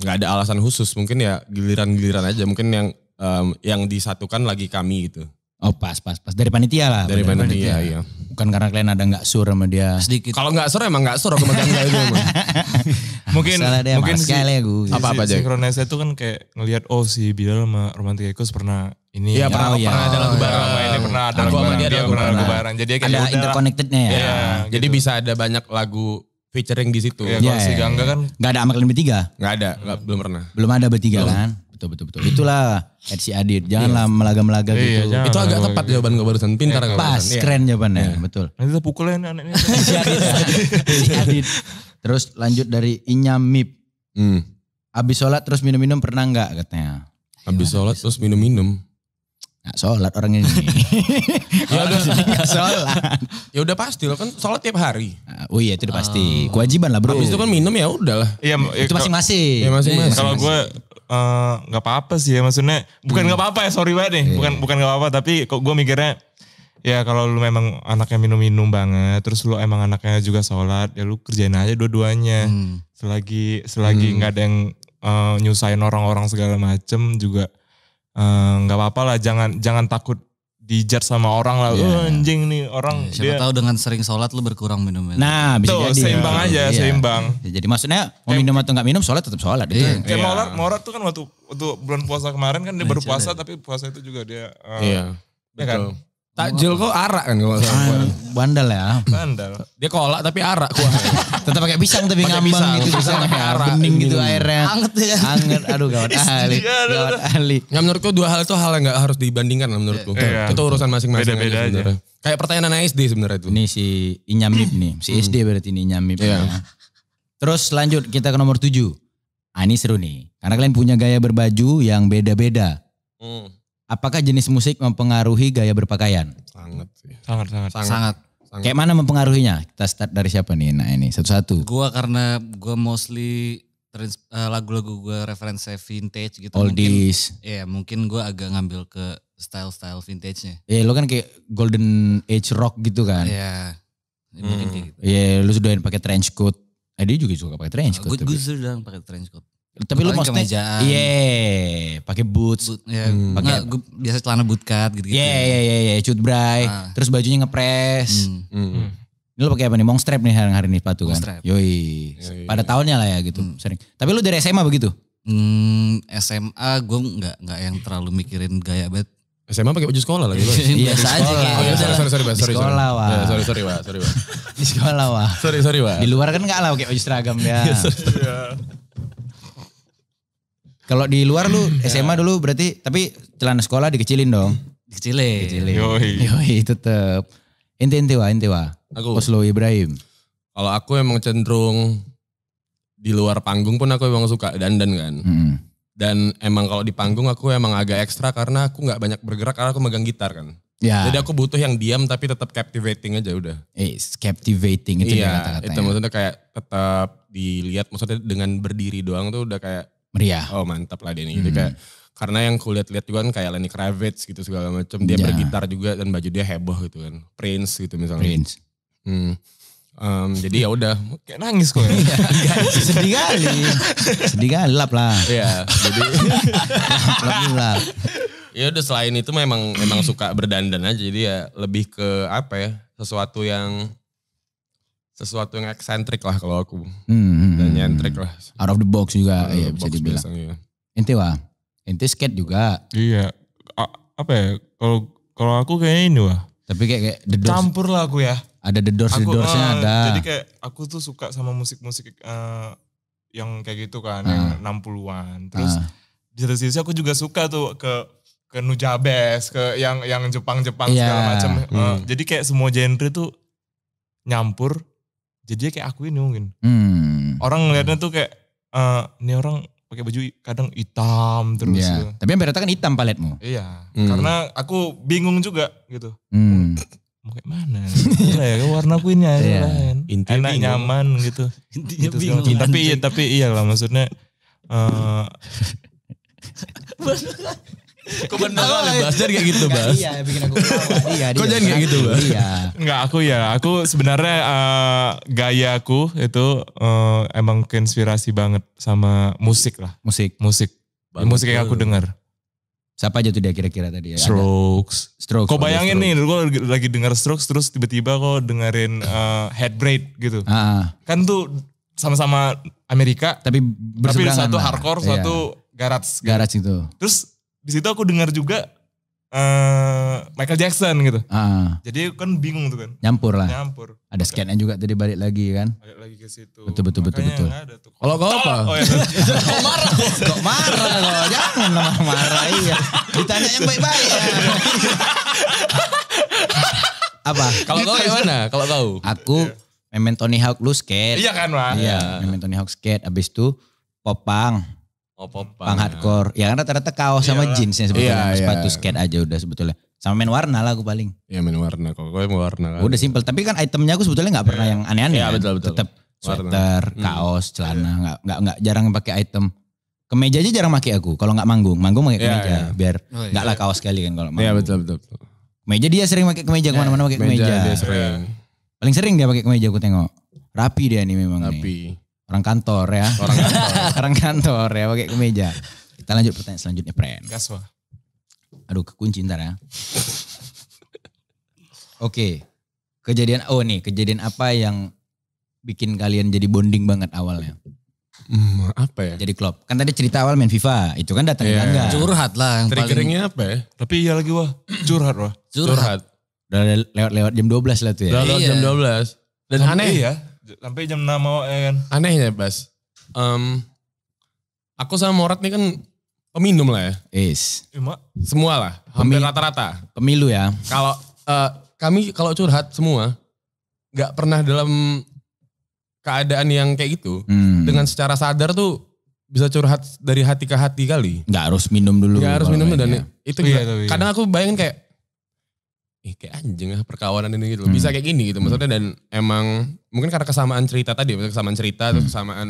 Nggak um, ada alasan khusus. Mungkin ya giliran-giliran aja. Mungkin yang um, yang disatukan lagi kami gitu. Oh pas pas pas dari panitia lah. Dari panitia, panitia. iya. Bukan karena kalian ada nggak sur sama dia. Sedikit. Kalau nggak sur emang nggak sur aku megang itu. mungkin Salah dia mungkin si, ya gue. Apa apa aja. Si, itu kan kayak ngelihat oh si Bilal sama Romantic Echoes pernah ini iya, ya, pernah, oh, pernah iya. ada lagu bareng ini pernah ada lagu bareng dia, pernah lagu bareng jadi ada gitu. interconnectednya ya, iya, nah, gitu. jadi bisa ada banyak lagu featuring di situ ya, kalau si Gangga kan Gak ada sama kalian bertiga Gak ada belum pernah belum ada bertiga kan betul betul betul. Itulah Edsi Adit. Janganlah iya. melaga-melaga iya, gitu. Iya, itu agak tepat jawaban gue barusan. Pintar eh, Pas, iya. keren jawabannya. Iya. Betul. Nanti pukulnya anaknya. Edsi Adit. Edsi Adit. Terus lanjut dari Inyam Mip. Hmm. Abis sholat terus minum-minum pernah enggak katanya? Abis sholat terus minum-minum. Nah, sholat orang ini. ya udah sholat. Ya udah pasti lo kan sholat tiap hari. Ah, oh iya itu udah pasti. Ah. Kewajiban lah bro. Abis itu kan minum ya udahlah. Iya, itu ya, masing-masing. Ya masing Kalau gue Eh, nggak uh, apa-apa sih ya maksudnya bukan hmm. nggak hmm. apa-apa ya sorry banget nih yeah. bukan bukan nggak apa-apa tapi kok gue mikirnya ya kalau lu memang anaknya minum-minum banget terus lu emang anaknya juga sholat ya lu kerjain aja dua-duanya hmm. selagi selagi hmm. nggak hmm. ada yang uh, nyusahin orang-orang segala macem juga eh, nggak uh, apa-apa lah jangan jangan takut dijar sama orang lah, yeah. oh, iya. anjing nih orang. Yeah, siapa dia... tahu dengan sering sholat lu berkurang minum. Nah bisa tuh, jadi. seimbang ya. aja, yeah. seimbang. Iya, jadi maksudnya mau kayak, minum atau nggak minum sholat tetap sholat. Yeah. Gitu. Iya. Kayak yeah. Maulat, Maulat tuh kan waktu, waktu bulan puasa kemarin kan dia nah, baru puasa tapi puasa itu juga dia. Uh, eh, yeah. Ya kan? Betul. Takjil kok arak kan kalau ah, bandel ya. Bandel. Dia kolak tapi arak kuah. Tetap pakai pisang tapi ngambang gitu pisang tapi ya. arak bening gitu, airnya. Hmm. airnya. Anget ya. Anget aduh gawat ahli. Iya, gawat ahli. Nah, menurutku dua hal itu hal yang gak harus dibandingkan menurutku. Iya. Itu iya. urusan masing-masing Beda-beda aja. Kayak pertanyaan anak SD sebenarnya itu. Ini si Inyamib nih. Si hmm. SD berarti ini Inyamib. Iya. Ya. Terus lanjut kita ke nomor tujuh. Ah ini seru nih. Karena kalian punya gaya berbaju yang beda-beda. Hmm apakah jenis musik mempengaruhi gaya berpakaian? Sangat sih. Sangat, sangat. Sangat. sangat. sangat. Kayak mana mempengaruhinya? Kita start dari siapa nih? Nah ini satu-satu. Gua karena gua mostly eh, lagu-lagu gue referensi vintage gitu. Oldies. Iya mungkin, mungkin gue agak ngambil ke style-style vintage-nya. Iya lo kan kayak golden age rock gitu kan. Iya. Yeah, hmm. Gitu. Iya yeah, lo sudahin pakai trench coat. Eh, dia juga suka pakai trench coat. Gue sudah pakai trench coat tapi lu maksudnya iya yeah, pakai boots, Boot, yeah. hmm. pakai gue biasa celana bootcut gitu gitu. Iya ya. iya iya iya cut bray, ah. terus bajunya ngepres. Hmm. hmm. Hmm. Ini lu pakai apa nih? Mongstrap nih hari-hari ini sepatu kan. Yoi. Yoi. Pada tahunnya lah ya gitu hmm. sering. Tapi lu dari SMA begitu? Hmm, SMA gue nggak nggak yang terlalu mikirin gaya banget. SMA pakai baju sekolah lagi. Gitu. Iya biasa aja Oh, ya, sorry, sorry, sorry, sorry, sekolah, wah. Ya, sorry, sorry, wah, sorry, wah. Di sekolah, wah. Sorry, sorry, wah. Di luar kan nggak lah pakai baju seragam ya. Iya, Kalau di luar lu SMA hmm, ya. dulu berarti tapi celana sekolah dikecilin dong. Dikecilin. Dikecilin. Yoi. Yoi tetep. Inti inti wa inti wa. Aku. Oslo Ibrahim. Kalau aku emang cenderung di luar panggung pun aku emang suka dandan kan. Hmm. Dan emang kalau di panggung aku emang agak ekstra karena aku nggak banyak bergerak karena aku megang gitar kan. Ya. Jadi aku butuh yang diam tapi tetap captivating aja udah. Eh, captivating itu iya, kata-katanya. Itu maksudnya kayak tetap dilihat maksudnya dengan berdiri doang tuh udah kayak meriah. Oh mantap lah Denny. Hmm. kayak karena yang kulihat-lihat juga kan kayak Lenny Kravitz gitu segala macam dia ya. bergitar juga dan baju dia heboh gitu kan Prince gitu misalnya Prince hmm. um, jadi ya udah kayak nangis kok ya iya, iya. sedih kali sedih kali lap lah ya jadi lap lap ya udah selain itu memang memang suka berdandan aja jadi ya lebih ke apa ya sesuatu yang sesuatu yang eksentrik lah kalau aku. Hmm, hmm Dan hmm, nyentrik hmm. lah. Out of the box juga uh, ya bisa dibilang. Biasanya. Iya. Inti wah. Inti skate juga. Iya. A apa ya? Kalau kalau aku kayaknya ini wah. Tapi kayak, kayak the doors. Campur lah aku ya. Ada the doors, aku, the doorsnya uh, ada. Jadi kayak aku tuh suka sama musik-musik uh, yang kayak gitu kan, uh. yang 60-an. Terus uh. di satu sisi aku juga suka tuh ke ke Nujabes, ke yang yang Jepang-Jepang yeah. segala macam. Hmm. Uh, jadi kayak semua genre tuh nyampur jadi kayak aku ini mungkin hmm. orang ngeliatnya tuh kayak uh, ini orang pakai baju kadang hitam terus yeah. gitu. tapi yang berarti kan hitam paletmu iya hmm. karena aku bingung juga gitu hmm. mau kayak mana ya warna aku ini aja yeah. lain Intinya enak bingung. nyaman gitu Intinya gitu, bingung. Gitu. tapi tapi iya lah maksudnya uh, Kok bener lah, Bas. kayak gitu, Bas. Iya, bikin aku ketawa. Iya, Kok jangan kayak gitu, Bas? Iya. Enggak, aku ya. Aku sebenarnya uh, eh, gayaku itu uh, emang keinspirasi banget sama musik lah. Musik? Musik. Ya, musik yang aku dengar. Siapa aja tuh dia kira-kira tadi ya? Strokes. Ada. Strokes. Kok bayangin strokes. nih, gue lagi, lagi denger Strokes terus tiba-tiba kok dengerin uh, eh, Headbraid gitu. Ah, ah. Kan tuh sama-sama Amerika. Tapi berseberangan Tapi satu hardcore, iya. satu garage. Gitu. Garage itu. Terus di situ aku dengar juga uh, Michael Jackson gitu. Uh. Jadi kan bingung tuh kan. Nyampur lah. Nyampur. Ada scan-nya juga tadi balik lagi kan. Balik lagi ke situ. Betul betul Makanya betul betul. Kalau kau apa? Oh, iya. marah kok. marah kok. Jangan marah-marah iya. Ditanya yang baik-baik. Ya. apa? Kalau kau gitu. gimana? Kalau kau? Aku yeah. Memen Tony Hawk lu skate. Iya kan, Pak? Iya, yeah. Tony Hawk skate abis itu popang Oh, pop punk. Punk hardcore. Ya kan rata-rata kaos sama Iyalah. jeansnya sebetulnya. Iya, sepatu iya. skate aja udah sebetulnya. Sama main warna lah aku paling. Iya main warna kok. Gue mau warna kan. Udah simpel. Tapi kan itemnya aku sebetulnya nggak pernah iya. yang aneh-aneh. Iya, kan. betul, betul. Tetap sweater, warna. Hmm. kaos, celana. Iya. Nggak nggak nggak jarang pakai item. Kemeja aja jarang pakai aku. Kalau nggak manggung, manggung pakai iya, kemeja iya, iya. biar oh, gak lah kaos sekali kan kalau manggung. Iya betul betul. Kemeja dia sering pakai kemeja kemana-mana pakai kemeja. Dia sering. Paling sering dia pakai kemeja aku tengok. Rapi dia nih memang Rapi. Nih. Orang kantor ya. Orang kantor. orang kantor ya pakai kemeja. Kita lanjut pertanyaan selanjutnya, Pren. Gaswa. Aduh, kekunci ntar ya. Oke. Okay. Kejadian oh nih, kejadian apa yang bikin kalian jadi bonding banget awalnya? Hmm, apa ya? Jadi klop. Kan tadi cerita awal main FIFA, itu kan datang yeah. enggak. Curhat lah yang Triggeringnya paling... apa ya? Tapi iya lagi wah, curhat wah. Curhat. curhat. Udah lewat-lewat jam 12 lah tuh ya. Udah lewat iya. jam 12. Dan Sampai aneh ya, sampai jam 6 mau ya kan. Anehnya Bas. Um, aku sama Morat nih kan peminum lah ya. Is. Eh, semua lah, hampir rata-rata. Pemilu ya. Kalau uh, kami kalau curhat semua nggak pernah dalam keadaan yang kayak gitu. Hmm. Dengan secara sadar tuh bisa curhat dari hati ke hati kali. Nggak harus minum dulu. Nggak harus minum dulu dan gitu ya. itu iya, Iya. Kadang aku bayangin kayak ih kayak anjing lah perkawanan ini gitu. Bisa hmm. kayak gini gitu maksudnya hmm. dan emang mungkin karena kesamaan cerita tadi, ya, kesamaan cerita terus hmm. kesamaan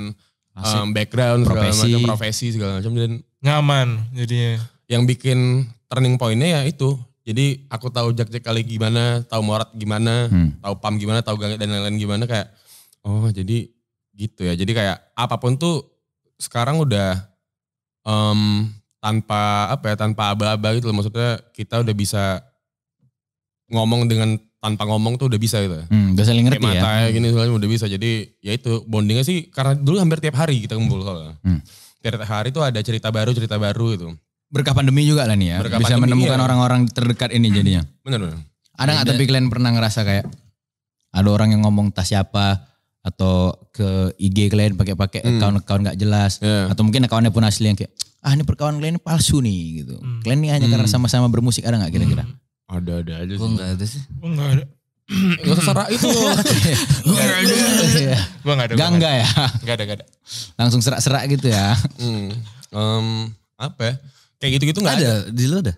um, background profesi. segala macam, profesi segala macam dan nyaman jadinya. Yang bikin turning pointnya ya itu. Jadi aku tahu Jack Jack kali gimana, tahu Morat gimana, hmm. tahu Pam gimana, tahu Gangga dan lain-lain gimana kayak oh jadi gitu ya. Jadi kayak apapun tuh sekarang udah um, tanpa apa ya tanpa aba-aba gitu loh maksudnya kita udah bisa ngomong dengan tanpa ngomong tuh udah bisa gitu. Ya. Hmm, udah saling ngerti ya. Kayak mata ya. gini soalnya udah bisa. Jadi ya itu bondingnya sih karena dulu hampir tiap hari kita kumpul soalnya. Hmm. Tiap hari tuh ada cerita baru, cerita baru gitu. Berkah pandemi juga lah nih ya. Berkah bisa menemukan iya. orang-orang ya. terdekat ini hmm. jadinya. Bener bener. Ada nggak tapi kalian pernah ngerasa kayak ada orang yang ngomong tas siapa atau ke IG kalian pakai-pakai hmm. account-account nggak jelas yeah. atau mungkin akunnya pun asli yang kayak ah ini perkawan kalian palsu nih gitu. Hmm. Kalian ini hanya hmm. karena sama-sama bermusik ada nggak kira-kira? Hmm. Ada-ada aja sih. Gue ada sih. Gue ada. Gak serak itu. Iya. Gak ada. Gue gak ada. Enggak iya. ya? Gak ada, gak ada. Langsung serak-serak gitu ya. Hmm. Um, apa ya? Kayak gitu-gitu gak ada. ada. Di lu ada?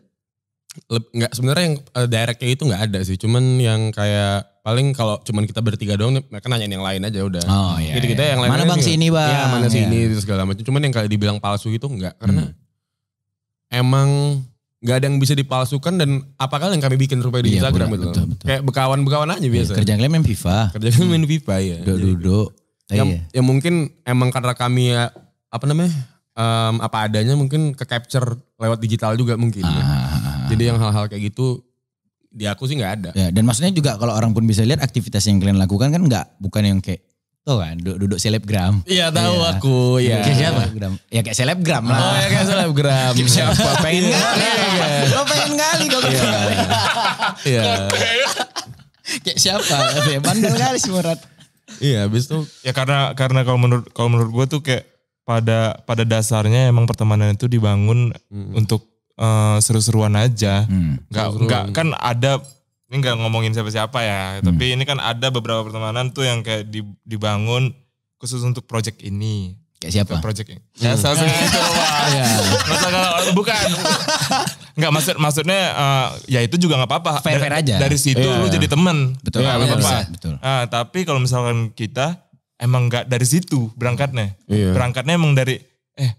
nggak sebenarnya yang uh, kayak gitu nggak ada sih cuman yang kayak paling kalau cuman kita bertiga doang mereka nanyain yang lain aja udah oh, iya, gitu -gitu iya. yang lain mana bang sini bang Iya mana iya. sini segala macam cuman yang kayak dibilang palsu gitu enggak. karena hmm. emang nggak ada yang bisa dipalsukan dan apakah yang kami bikin supaya di iya, Instagram betul, gitu. betul, betul. kayak bekawan-bekawan aja iya, biasa iya, kerja kalian main FIFA kerja kalian main FIFA iya. Iya, ya duduk yang, iya. yang mungkin emang karena kami ya apa namanya um, apa adanya mungkin ke capture lewat digital juga mungkin ya. ah. ya. jadi ah. yang hal-hal kayak gitu di aku sih nggak ada ya, dan maksudnya juga kalau orang pun bisa lihat aktivitas yang kalian lakukan kan nggak bukan yang kayak Tuh kan duduk selebgram. Iya tahu ya. aku ya. Kayak siapa? Selebgram. Ya kayak selebgram oh, lah. Oh ya kayak selebgram. siapa? Pengen iya. kali. Ya, Lo pengen kali dong. Iya. iya. Kayak siapa? Ya bandel kali si Murad. Iya, habis itu ya karena karena kalau menurut kalau menurut gue tuh kayak pada pada dasarnya emang pertemanan itu dibangun hmm. untuk uh, seru-seruan aja. Hmm. Gak, seru gak kan ada ini nggak ngomongin siapa-siapa ya, hmm. tapi ini kan ada beberapa pertemanan tuh yang kayak dibangun khusus untuk project ini. Kayak siapa? Kayak project ini. Hmm. Ya, salah satu itu, Masa kalau bukan. Enggak maksud maksudnya uh, ya itu juga nggak apa-apa. Fair, fair aja. Dari situ yeah. lu jadi temen. Betul. Iya, apa-apa. Betul. Nah, tapi kalau misalkan kita emang nggak dari situ berangkatnya. Iya. Berangkatnya emang dari eh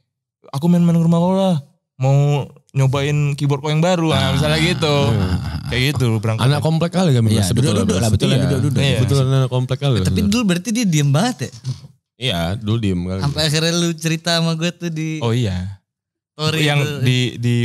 aku main-main rumah lo lah. Mau nyobain keyboard kau yang baru. Nah, misalnya ah, gitu. Iya. Kayak gitu berangkat. Anak ya. komplek kali kami. Iya, lah, betul lah, betul lah, betul lah. Iya. Iya. Betul anak komplek kali. Eh, tapi dulu berarti dia diem banget ya? Iya, dulu diem kali. Sampai akhirnya lu cerita sama gue tuh di... Oh iya. Story yang di di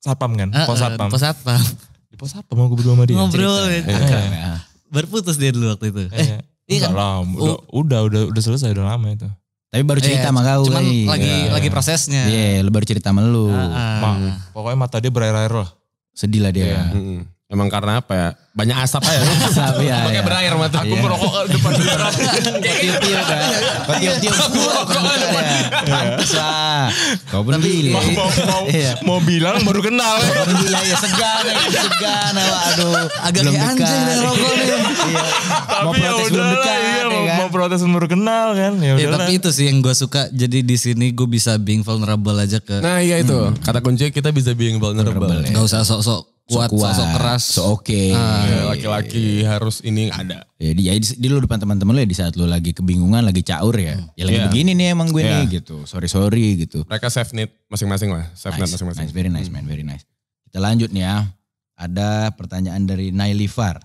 satpam kan, ah, pos satpam. Ah, pos satpam. Di pos satpam gue berdua sama dia. Ngobrol. Ya, iya. Berputus dia dulu waktu itu. Eh, Iya kan? Lama, oh. udah, udah, udah, udah selesai, udah lama itu. Tapi baru cerita sama kau. Cuman lagi, lagi, yeah. lagi prosesnya. Iya, yeah, baru cerita sama lu. Ah, Ma, pokoknya mata dia berair-air lah. Sedih lah dia. Yeah. kan. Mm -hmm. Emang karena apa ya? Banyak asap aja. Asap ya. Pakai iya. berair mata. Iya. Aku merokok depan tiup Kotiutil kan. tiup-tiup. Aku merokok iya. depan. Pantes lah. Kau pun Mau bilang baru kenal. Baru bilang ya segan. Segan. Aduh. Agak kayak anjing nih rokok nih. Mau protes ya belum dekat. Kan? Mau protes baru kenal kan. Ya tapi itu sih yang gue suka. Jadi di sini gue bisa being vulnerable aja ke. Nah iya itu. Hmm. Kata kunci kita bisa being vulnerable. Gak usah sok-sok kuat, sosok keras, so oke. Okay. Ah, iya, iya, iya, laki-laki harus ini ada. Jadi ya, ya di, di lu depan teman-teman lu ya di saat lu lagi kebingungan, lagi caur ya. Hmm. Ya lagi yeah. begini nih emang gue yeah. nih gitu. Sorry sorry gitu. Mereka safe need masing-masing lah, safe nice. masing-masing. Nice, very nice man, very nice. Kita lanjut nih ya. Ada pertanyaan dari Nailifar.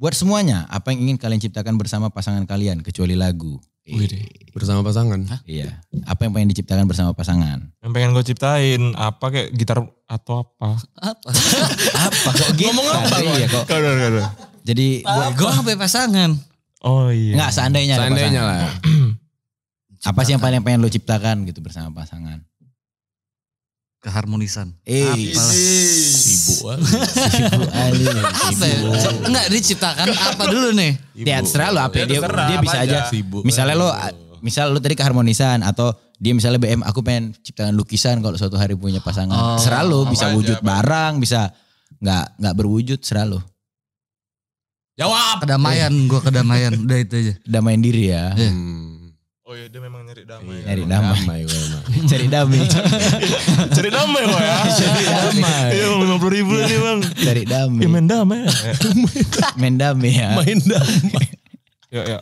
Buat semuanya, apa yang ingin kalian ciptakan bersama pasangan kalian kecuali lagu? Wih, bersama pasangan. Hah? Iya. Apa yang pengen diciptakan bersama pasangan? Yang pengen gue ciptain apa kayak gitar atau apa? Apa? apa? Kok gitar? Ngomong apa? Iya kok. Kau, kau, kau. Jadi gue sampai pasangan. Oh iya. Enggak seandainya. Seandainya lah. apa sih yang paling pengen lo ciptakan gitu bersama pasangan? keharmonisan. Eh, Ibu Ali. Ah. Sibuk ya? Enggak diciptakan apa dulu nih? Ya terserah lo apa ya, dia, dia bisa aja. Misalnya lo misal lo tadi keharmonisan atau dia misalnya BM aku pengen ciptakan lukisan kalau suatu hari punya pasangan. Oh, lo bisa wujud barang, bisa nggak nggak berwujud serah lo. Jawab. Kedamaian, gue kedamaian, udah itu aja. Kedamaian diri ya. Hmm. Oh iya dia memang nyari damai. Iya, nyari damai. damai gue emang. nyari damai. Cari damai gue ya. Cari damai. Iya lima puluh ribu iya. nih bang. nyari damai. Ya, main damai. main damai ya. Main damai. ya ya.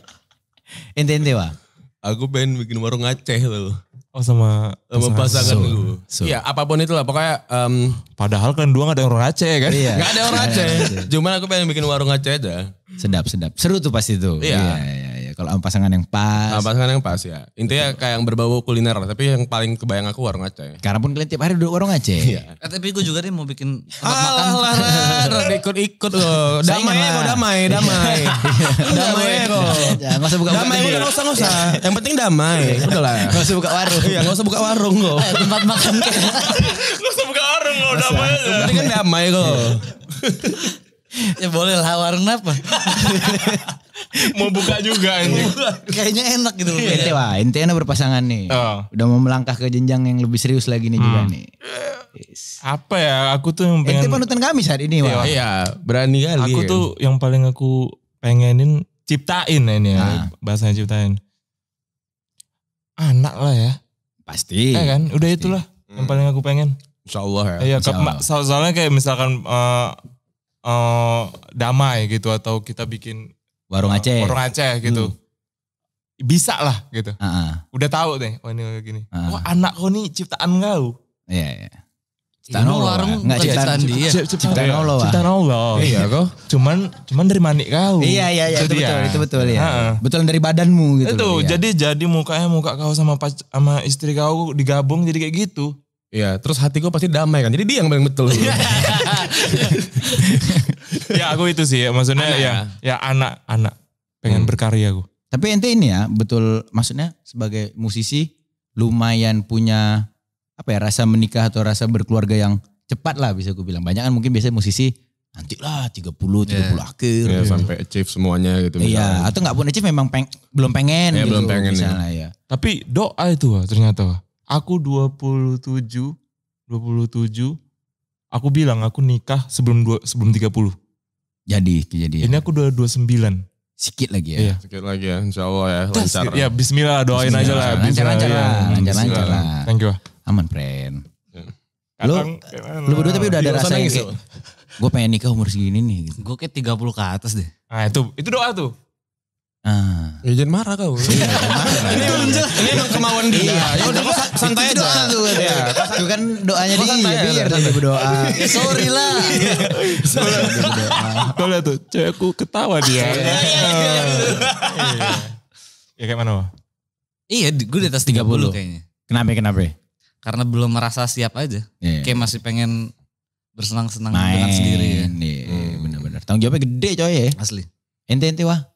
Ente ente wah Aku pengen bikin warung Aceh loh. Oh sama sama pasangan so, lu. Iya apapun itulah pokoknya. Um, Padahal kan dua gak ada orang Aceh kan? Iya. Gak ada orang Aceh. Cuman aku pengen bikin warung Aceh aja. Sedap sedap. Seru tuh pasti tuh. Iya. iya, iya, iya kalau sama pasangan yang pas. Sama pasangan yang pas ya. Intinya Betul. kayak yang berbau kuliner lah, tapi yang paling kebayang aku warung Aceh. Karena pun kalian tiap hari duduk warung Aceh. Iya. Eh, tapi gue juga deh mau bikin tempat makan. Alah, ikut-ikut loh. Damai ya damai, iya. damai. damai ya kok. Iya, gak usah buka Damai gak usah, usah. Yang penting damai. Udah lah. Gak usah buka warung. Iya, Gak usah buka warung kok. Eh, tempat makan. Gak usah buka warung kok, damai. Yang penting kan damai kok. Iya. ya boleh lah warung apa? mau buka juga ini Kayaknya enak gitu. Ente wah, ente enak berpasangan nih. Oh. Udah mau melangkah ke jenjang yang lebih serius lagi nih hmm. juga nih. Yes. Apa ya, aku tuh yang pengen. Ente panutan kami saat ini wah. Iya. iya, berani kali. Aku ya. tuh yang paling aku pengenin ciptain ya ini ya, nah. bahasanya ciptain. Anak lah ya. Pasti. Ya kan, udah Pasti. itulah yang hmm. paling aku pengen. Insya ya. Iya, soalnya kayak misalkan uh, uh, damai gitu atau kita bikin warung eh, Aceh. warung Aceh gitu. Hmm. Bisa lah gitu. Uh -uh. Udah tahu deh, oh ini gini. Uh -uh. Wah, anak kau nih ciptaan kau. Iya, iya. Yeah. Ciptaan Allah. Warung enggak ciptaan, dia. Ciptaan Allah. Ciptaan Allah. Iya kok. Cuman cuman dari manik kau. Iya iya iya itu betul itu betul ya. Betul dari badanmu gitu. Itu loh, iya. jadi jadi mukanya muka kau sama sama istri kau digabung jadi kayak gitu. Iya, terus hatiku pasti damai kan. Jadi dia yang paling betul. ya aku itu sih ya. maksudnya anak ya ya anak-anak ya, pengen hmm. berkarya aku. Tapi ente ini ya betul maksudnya sebagai musisi lumayan punya apa ya rasa menikah atau rasa berkeluarga yang cepat lah bisa aku bilang. Banyak kan mungkin biasanya musisi nanti lah tiga puluh ya. tiga puluh akhir yeah, gitu. sampai achieve semuanya gitu Iya, yeah, atau nggak pun achieve memang peng, belum pengen yeah, gitu belum pengen misalnya ya. ya. Tapi doa itu ternyata aku dua dua puluh tujuh puluh tujuh Aku bilang aku nikah sebelum dua, sebelum 30. Jadi jadi. Ini aku udah 29. Sikit lagi ya. Iya. Sikit lagi ya, insya Allah ya. Lancar. Ya, bismillah doain bismillah. aja lah. Lancar-lancar iya, lah. Lancar-lancar lah. Thank you. Ah. Aman friend. Ya. lu, lu berdua tapi udah ada iya, rasa yang gitu. kayak, gue pengen nikah umur segini nih. Gitu. Gue kayak 30 ke atas deh. Nah itu, itu doa tuh. Ah. Ya jangan marah kau. Iya, marah. Iya, iya. ini belum jelas. Ini emang kemauan dia. Ya iya. udah kau santai aja. Doa tuh. Ya, itu kan doanya kan dia. Biar dia berdoa. Ya, sorry lah. Kau lihat tuh, cewekku ketawa dia. Ya kayak mana? Iya, gue di atas 30. kayaknya. Kenapa, kenapa? Karena belum merasa siap aja. Yeah. Kayak masih pengen bersenang-senang dengan sendiri. Ya. Iya, hmm. benar-benar. Tanggung jawabnya gede coy ya. Asli. Ente-ente wah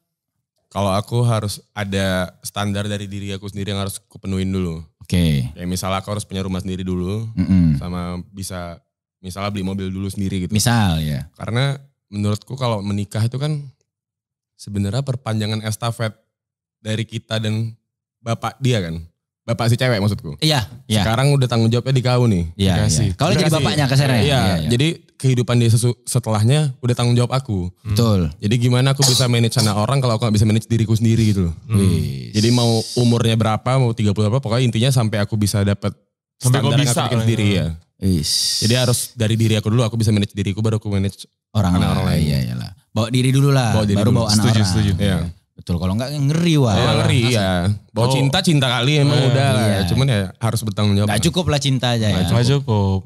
kalau aku harus ada standar dari diri aku sendiri yang harus kupenuhin dulu. Oke. Okay. Kayak misalnya aku harus punya rumah sendiri dulu, mm -hmm. sama bisa misalnya beli mobil dulu sendiri gitu. Misal ya. Karena menurutku kalau menikah itu kan sebenarnya perpanjangan estafet dari kita dan bapak dia kan bapak si cewek maksudku. Iya. iya. Sekarang udah tanggung jawabnya di kau nih. Iya. Kasih. iya. Kalau jadi bapaknya kesannya. Iya, iya, iya. Jadi kehidupan dia setelahnya udah tanggung jawab aku. Hmm. Betul. Jadi gimana aku bisa manage sana orang kalau aku gak bisa manage diriku sendiri gitu loh. Hmm. hmm. Jadi mau umurnya berapa, mau 30 apa, pokoknya intinya sampai aku bisa dapat standar bisa aku bikin diri ya. Iya. Is. Jadi harus dari diri aku dulu, aku bisa manage diriku baru aku manage orang, orang lain. Iya, iyalah. Bawa diri dulu lah, baru dulu. bawa anak setuju, orang. Setuju, setuju. Iya. Yeah. Betul, kalau enggak ngeri wah. Ya, ngeri ya. Bawa oh. cinta cinta kali iya, emang udah ya. iya. Cuman ya harus bertanggung jawab. Enggak cukup lah cinta aja gak ya. Gak cukup.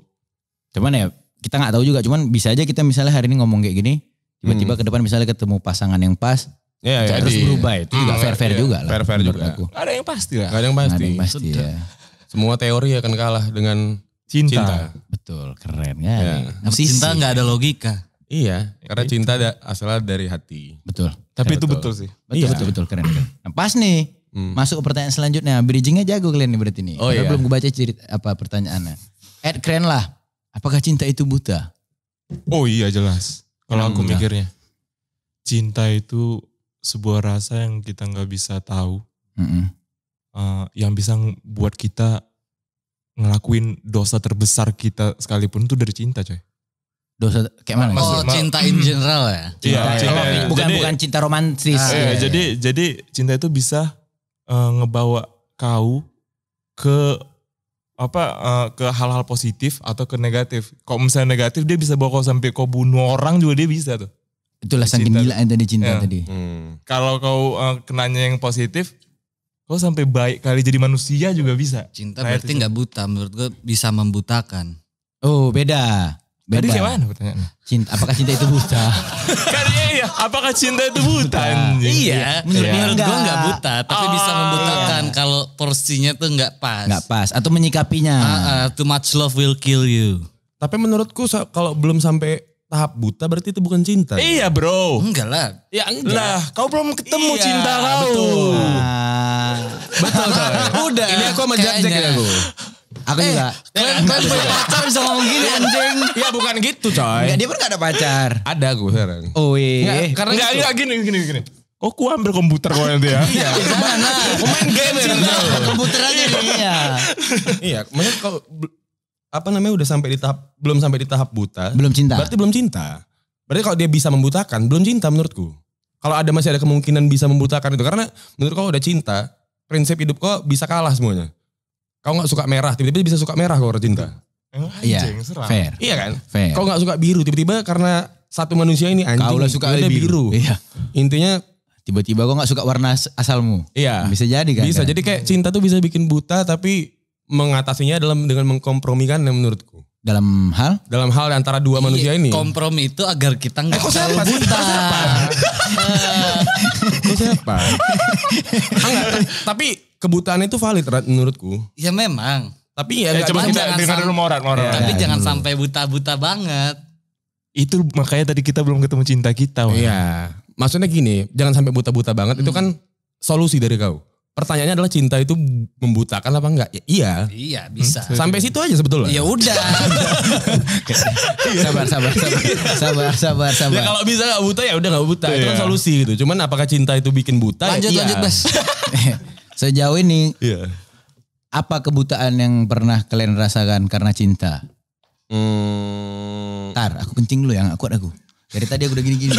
Cuman ya kita nggak tahu juga, cuman bisa aja kita misalnya hari ini ngomong kayak gini, tiba-tiba hmm. ke depan misalnya ketemu pasangan yang pas, iya, iya, Ya, ya, harus berubah itu juga hmm, fair-fair iya, juga lah. Fair-fair juga. Aku. ada yang pasti lah. Gak ada yang pasti. Ada yang pasti ya. Semua teori akan kalah dengan cinta. cinta. Betul, keren kan. Ya. Cinta nggak ada logika. Iya, karena cinta ada, asalnya dari hati. Betul. Tapi ya, itu betul, sih. Betul, iya. betul, betul, keren, keren. Nah, pas nih, hmm. masuk ke pertanyaan selanjutnya. Bridgingnya jago kalian nih berarti nih. Oh, iya. belum gue baca cerita apa pertanyaannya. Ed keren lah. Apakah cinta itu buta? Oh iya jelas. Kalau aku enggak. mikirnya. Cinta itu sebuah rasa yang kita nggak bisa tahu. Mm -mm. Uh, yang bisa buat kita ngelakuin dosa terbesar kita sekalipun itu dari cinta coy dosa kayak mana? Oh, cinta in hmm. general ya. Cinta, iya, cinta, iya. bukan jadi, bukan cinta romantis. Ah, iya, iya, iya. Jadi iya. jadi cinta itu bisa uh, ngebawa kau ke apa uh, ke hal-hal positif atau ke negatif. Kalau misalnya negatif dia bisa bawa kau sampai kau bunuh orang juga dia bisa tuh. Itulah saking gila yang tadi cinta yeah. tadi. Hmm. Kalau kau uh, kenanya yang positif, kau sampai baik kali jadi manusia juga bisa. Cinta nah, berarti nggak buta, menurut gue bisa membutakan. Oh beda. Bebas. Tadi kayak mana Cinta, apakah cinta itu buta? Karena iya, iya, apakah cinta itu buta? buta. Iya. iya, menurut, iya. menurut gue enggak buta, tapi oh, bisa membutakan iya. kalau porsinya tuh enggak pas. Enggak pas, atau menyikapinya. Uh, uh, too much love will kill you. Tapi menurutku kalau belum sampai tahap buta berarti itu bukan cinta. Iya bro. Enggak lah. Ya enggak. Lah, kau belum ketemu iya, cinta kau. Betul. Nah. betul. Udah. Ini aku sama Jack-Jack ya aku. Aku eh, juga. Kalian punya pacar bisa ngomong gini anjing. Ya bukan gitu coy. Enggak, dia pun gak ada pacar. Ada gue sekarang. Oh iya. Karena enggak, gitu. enggak gini gini gini. Oh, ku ambil komputer kok nanti ya. Iya, kemana? Main game ya. Komputer aja Iya. Iya, maksudnya kalau apa namanya udah sampai di tahap belum sampai di tahap buta. Belum cinta. Berarti belum cinta. Berarti kalau dia bisa membutakan, belum cinta menurutku. Kalau ada masih ada kemungkinan bisa membutakan itu karena menurut kau udah cinta, prinsip hidup kau bisa kalah semuanya. Kau nggak suka merah, tiba-tiba bisa suka merah kau orang cinta. Eh, iya, fair. Iya kan? Fair. Kau nggak suka biru, tiba-tiba karena satu manusia ini anjing. Kau suka biru. biru. Iya. Intinya tiba-tiba kau nggak suka warna asalmu. Iya. Bisa jadi kan? Bisa. Jadi kayak cinta tuh bisa bikin buta tapi mengatasinya dalam dengan mengkompromikan menurutku. Dalam hal? Dalam hal antara dua iya, manusia ini. Kompromi itu agar kita nggak eh, terlalu buta. siapa? Kau siapa? Enggak, eh. ah, tapi kebutuhan itu valid menurutku. Ya memang. Tapi ya, ya coba kita dengar dulu moral, moral. Ya, tapi ya, jangan dulu. sampai buta-buta banget. Itu makanya tadi kita belum ketemu cinta kita. Iya. Maksudnya gini, jangan sampai buta-buta banget hmm. itu kan solusi dari kau. Pertanyaannya adalah cinta itu membutakan apa enggak? Ya, iya. Iya, bisa. Hmm? Sampai situ aja sebetulnya. Ya udah. sabar, sabar, sabar. Sabar, sabar, sabar. Ya kalau bisa enggak buta ya udah enggak buta. Itu kan iya. solusi gitu. Cuman apakah cinta itu bikin buta? Ya, lanjut, ya, iya. lanjut, Bas. Sejauh ini yeah. apa kebutaan yang pernah kalian rasakan karena cinta? Hmm. Tar, aku kencing dulu ya, aku kuat aku. Dari tadi aku udah gini-gini.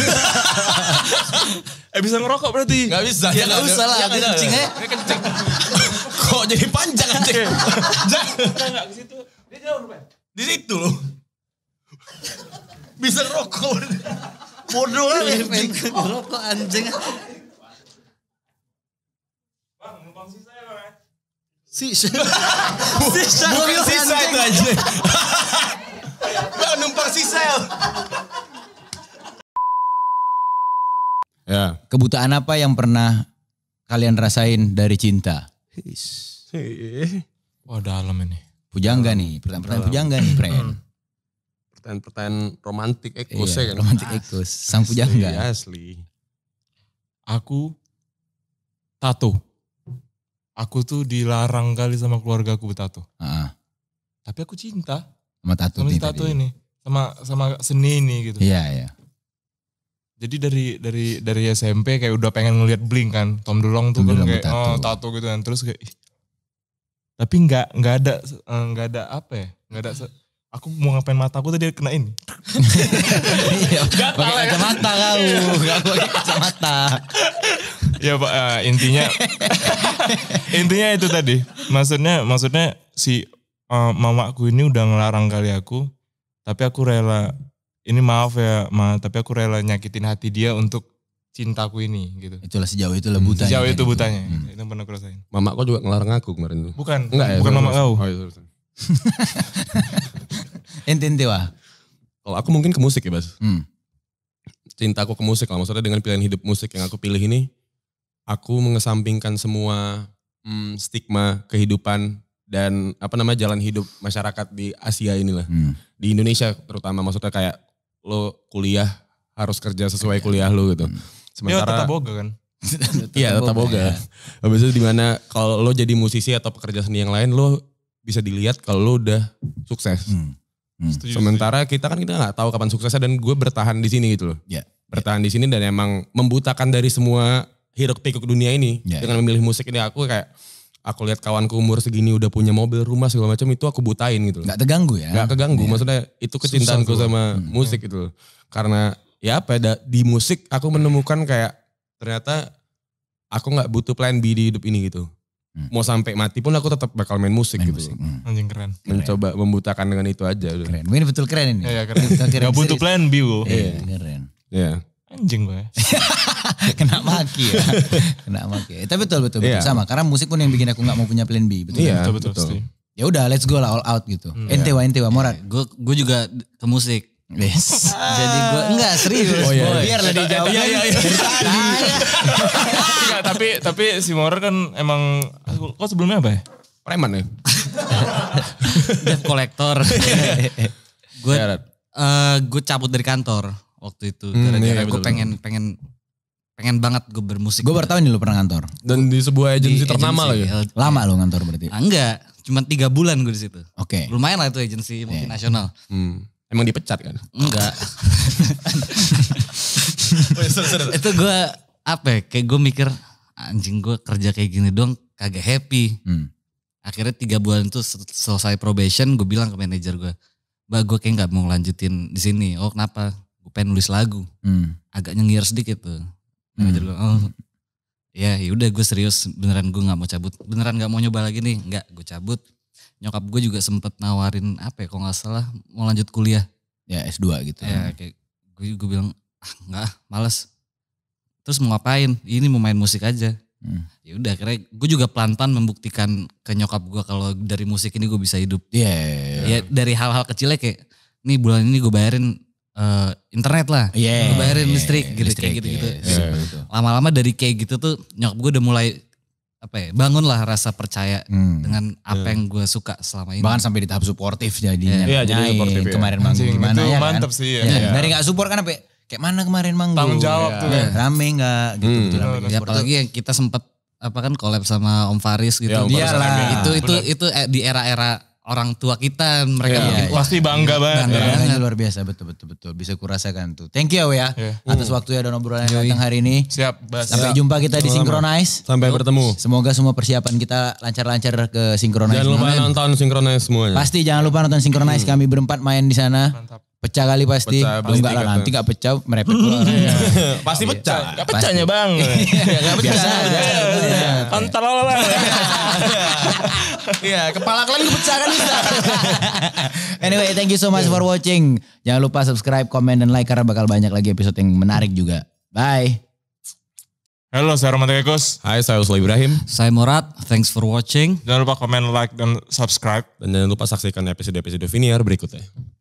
eh bisa ngerokok berarti? Gak bisa. Ya gak usah lah, aku kencing ya. kencing. Kok jadi panjang kencing? Jangan. ke situ. Dia jauh ya? Di situ loh. Bisa ngerokok. Bodoh lah. Iya, ngerokok anjing. Si sih, Syafil sisa itu aja. Lo numpang si Ya. Kebutaan apa yang pernah kalian rasain dari cinta? Wah dalam ini. Pujangga nih, pertanyaan-pertanyaan pujangga nih, Pren. Hmm. Pertanyaan-pertanyaan romantik ekos iya, ya kan. Romantik ekos, sang pujangga. Asli, asli. Aku tato aku tuh dilarang kali sama keluarga aku bertato. Ah. Tapi aku cinta sama tato, sama tato ini, sama sama seni ini gitu. Iya yeah, iya. Yeah. Jadi dari dari dari SMP kayak udah pengen ngelihat bling kan, Tom DeLonge tuh kan Tom kan kayak oh tato gitu kan, terus kayak ih. tapi nggak nggak ada eh, nggak ada apa ya, nggak ada aku mau ngapain mataku tadi kena ini. iya, ya. pakai kacamata kau, gak pakai kacamata ya pak uh, intinya intinya itu tadi maksudnya maksudnya si uh, mamaku ini udah ngelarang kali aku tapi aku rela ini maaf ya ma tapi aku rela nyakitin hati dia untuk cintaku ini gitu. Itulah sejauh itu lah hmm, butanya. Sejauh kan itu butanya. Hmm. Itu yang pernah aku rasain. Mama kau juga ngelarang aku kemarin tuh. Bukan. Enggak ya. Bukan mama kau. Intinya ente ente wah. Kalau aku mungkin ke musik ya, Bas. Hmm. Cintaku ke musik lah. Maksudnya dengan pilihan hidup musik yang aku pilih ini aku mengesampingkan semua hmm, stigma kehidupan dan apa namanya jalan hidup masyarakat di Asia inilah. Hmm. Di Indonesia terutama maksudnya kayak lo kuliah harus kerja sesuai iya. kuliah lo gitu. Hmm. Sementara ya, tetap boga kan. Iya, tetap boga. Iya. Habis itu di mana kalau lo jadi musisi atau pekerja seni yang lain lo bisa dilihat kalau lo udah sukses. Hmm. Hmm. Sementara kita kan kita nggak tahu kapan suksesnya dan gue bertahan di sini gitu loh. Yeah. Bertahan yeah. di sini dan emang membutakan dari semua hiruk pikuk dunia ini yeah, dengan memilih musik ini aku kayak aku lihat kawanku umur segini udah punya mobil rumah segala macam itu aku butain gitu loh. Gak terganggu ya? Gak keganggu yeah. maksudnya itu kecintaanku sama hmm, hmm. musik gitu Karena ya pada ya, di musik aku menemukan kayak ternyata aku nggak butuh plan B di hidup ini gitu. Hmm. Mau sampai mati pun aku tetap bakal main musik main gitu. Musik. Hmm. Anjing keren. Mencoba membutakan dengan itu aja. Keren. Ini betul keren ini. Iya, ya, keren. keren. Gak butuh plan B, Bu. Iya, iya keren. Iya anjing gue. Kena maki ya. Kena maki. Ya. Tapi betul betul, betul. Yeah. sama karena musik pun yang bikin aku nggak mau punya plan B, betul. yeah, kan? betul betul. betul. Ya udah let's go lah all out gitu. Hmm, ente wa iya. morat. Gue iya, gue juga ke musik. Yes. Jadi gue enggak serius. Oh, iya, iya. Biar lah dijawab. Iya iya iya. Enggak, tapi tapi si Morer kan emang kok sebelumnya apa ya? Preman ya. Debt collector. gue gue iya, eh, cabut dari kantor waktu itu hmm, gara-gara iya, gue pengen pengen pengen banget gue bermusik. Gue gitu. bertahun nih lu pernah ngantor. Dan di sebuah agensi ternama lo ya. Lama lo ngantor berarti? Ah, enggak, cuma tiga bulan gue di situ. Oke. Okay. Lumayan lah itu agensi yeah. multinasional. Hmm. Emang dipecat kan? Enggak. itu gue apa ya, kayak gue mikir anjing gue kerja kayak gini dong kagak happy. Hmm. Akhirnya tiga bulan itu selesai probation gue bilang ke manajer gue. Mbak gue kayak nggak mau lanjutin di sini. Oh kenapa? gue pengen nulis lagu hmm. agak nyengir sedikit tuh hmm. jadi oh ya yaudah gue serius beneran gue nggak mau cabut beneran nggak mau nyoba lagi nih nggak gue cabut nyokap gue juga sempet nawarin apa ya kalau nggak salah mau lanjut kuliah ya S2 gitu ya, kayak gue, gue bilang ah nggak males terus mau ngapain ini mau main musik aja hmm. ya udah kira-kira gue juga pelan pelan membuktikan ke nyokap gue kalau dari musik ini gue bisa hidup Iya. Yeah. Iya. ya dari hal-hal kecilnya kayak nih bulan ini gue bayarin uh, internet lah. Yeah. bayarin yeah, listrik yeah, gitu kayak gitu-gitu. Yeah, iya, iya, iya, yeah. Lama-lama dari kayak gitu tuh nyokap gue udah mulai apa ya bangun lah rasa percaya hmm. dengan apa yeah. yang gue suka selama ini bahkan sampai di tahap suportif jadinya yeah. yeah, jadi suportif ya. kemarin manggung gimana ya kan? mantep kan? sih ya, Yeah. Yeah. dari nggak support kan apa kayak mana kemarin manggung tanggung jawab yeah. tuh ya. rame nggak gitu, hmm. gitu, gitu, ya, apalagi yang kita sempat apa kan collab sama Om Faris gitu. Ya, Om Faris itu, itu itu itu eh, di era-era orang tua kita mereka yeah. Iya, iya. yeah, pasti bangga banget. Bangga yeah. banget ya. luar biasa betul betul betul bisa kurasakan tuh. Thank you ya yeah. atas waktunya dan obrolan yang datang hari ini. Siap, bas. Sampai Siap. jumpa kita disinkronize. Sampai Yuk. bertemu. Semoga semua persiapan kita lancar-lancar ke Synchronize. Jangan lupa nonton Synchronize semuanya. Pasti jangan lupa nonton sinkronize hmm. kami berempat main di sana. Mantap. Pecah kali pasti. Pecah, enggak lah nanti enggak gitu. pecah merepet keluar. Iya. pasti iya. pecah. Enggak pecahnya Bang. Enggak iya, pecah. Kontol lah Iya, kepala kalian kepecah kan bisa. anyway, thank you so much for watching. Jangan lupa subscribe, komen dan like karena bakal banyak lagi episode yang menarik juga. Bye. Halo, saya Roman Tegekus. Hai, saya Usul Ibrahim. Saya Murad. Thanks for watching. Jangan lupa komen, like, dan subscribe. Dan jangan lupa saksikan episode-episode Viniar berikutnya.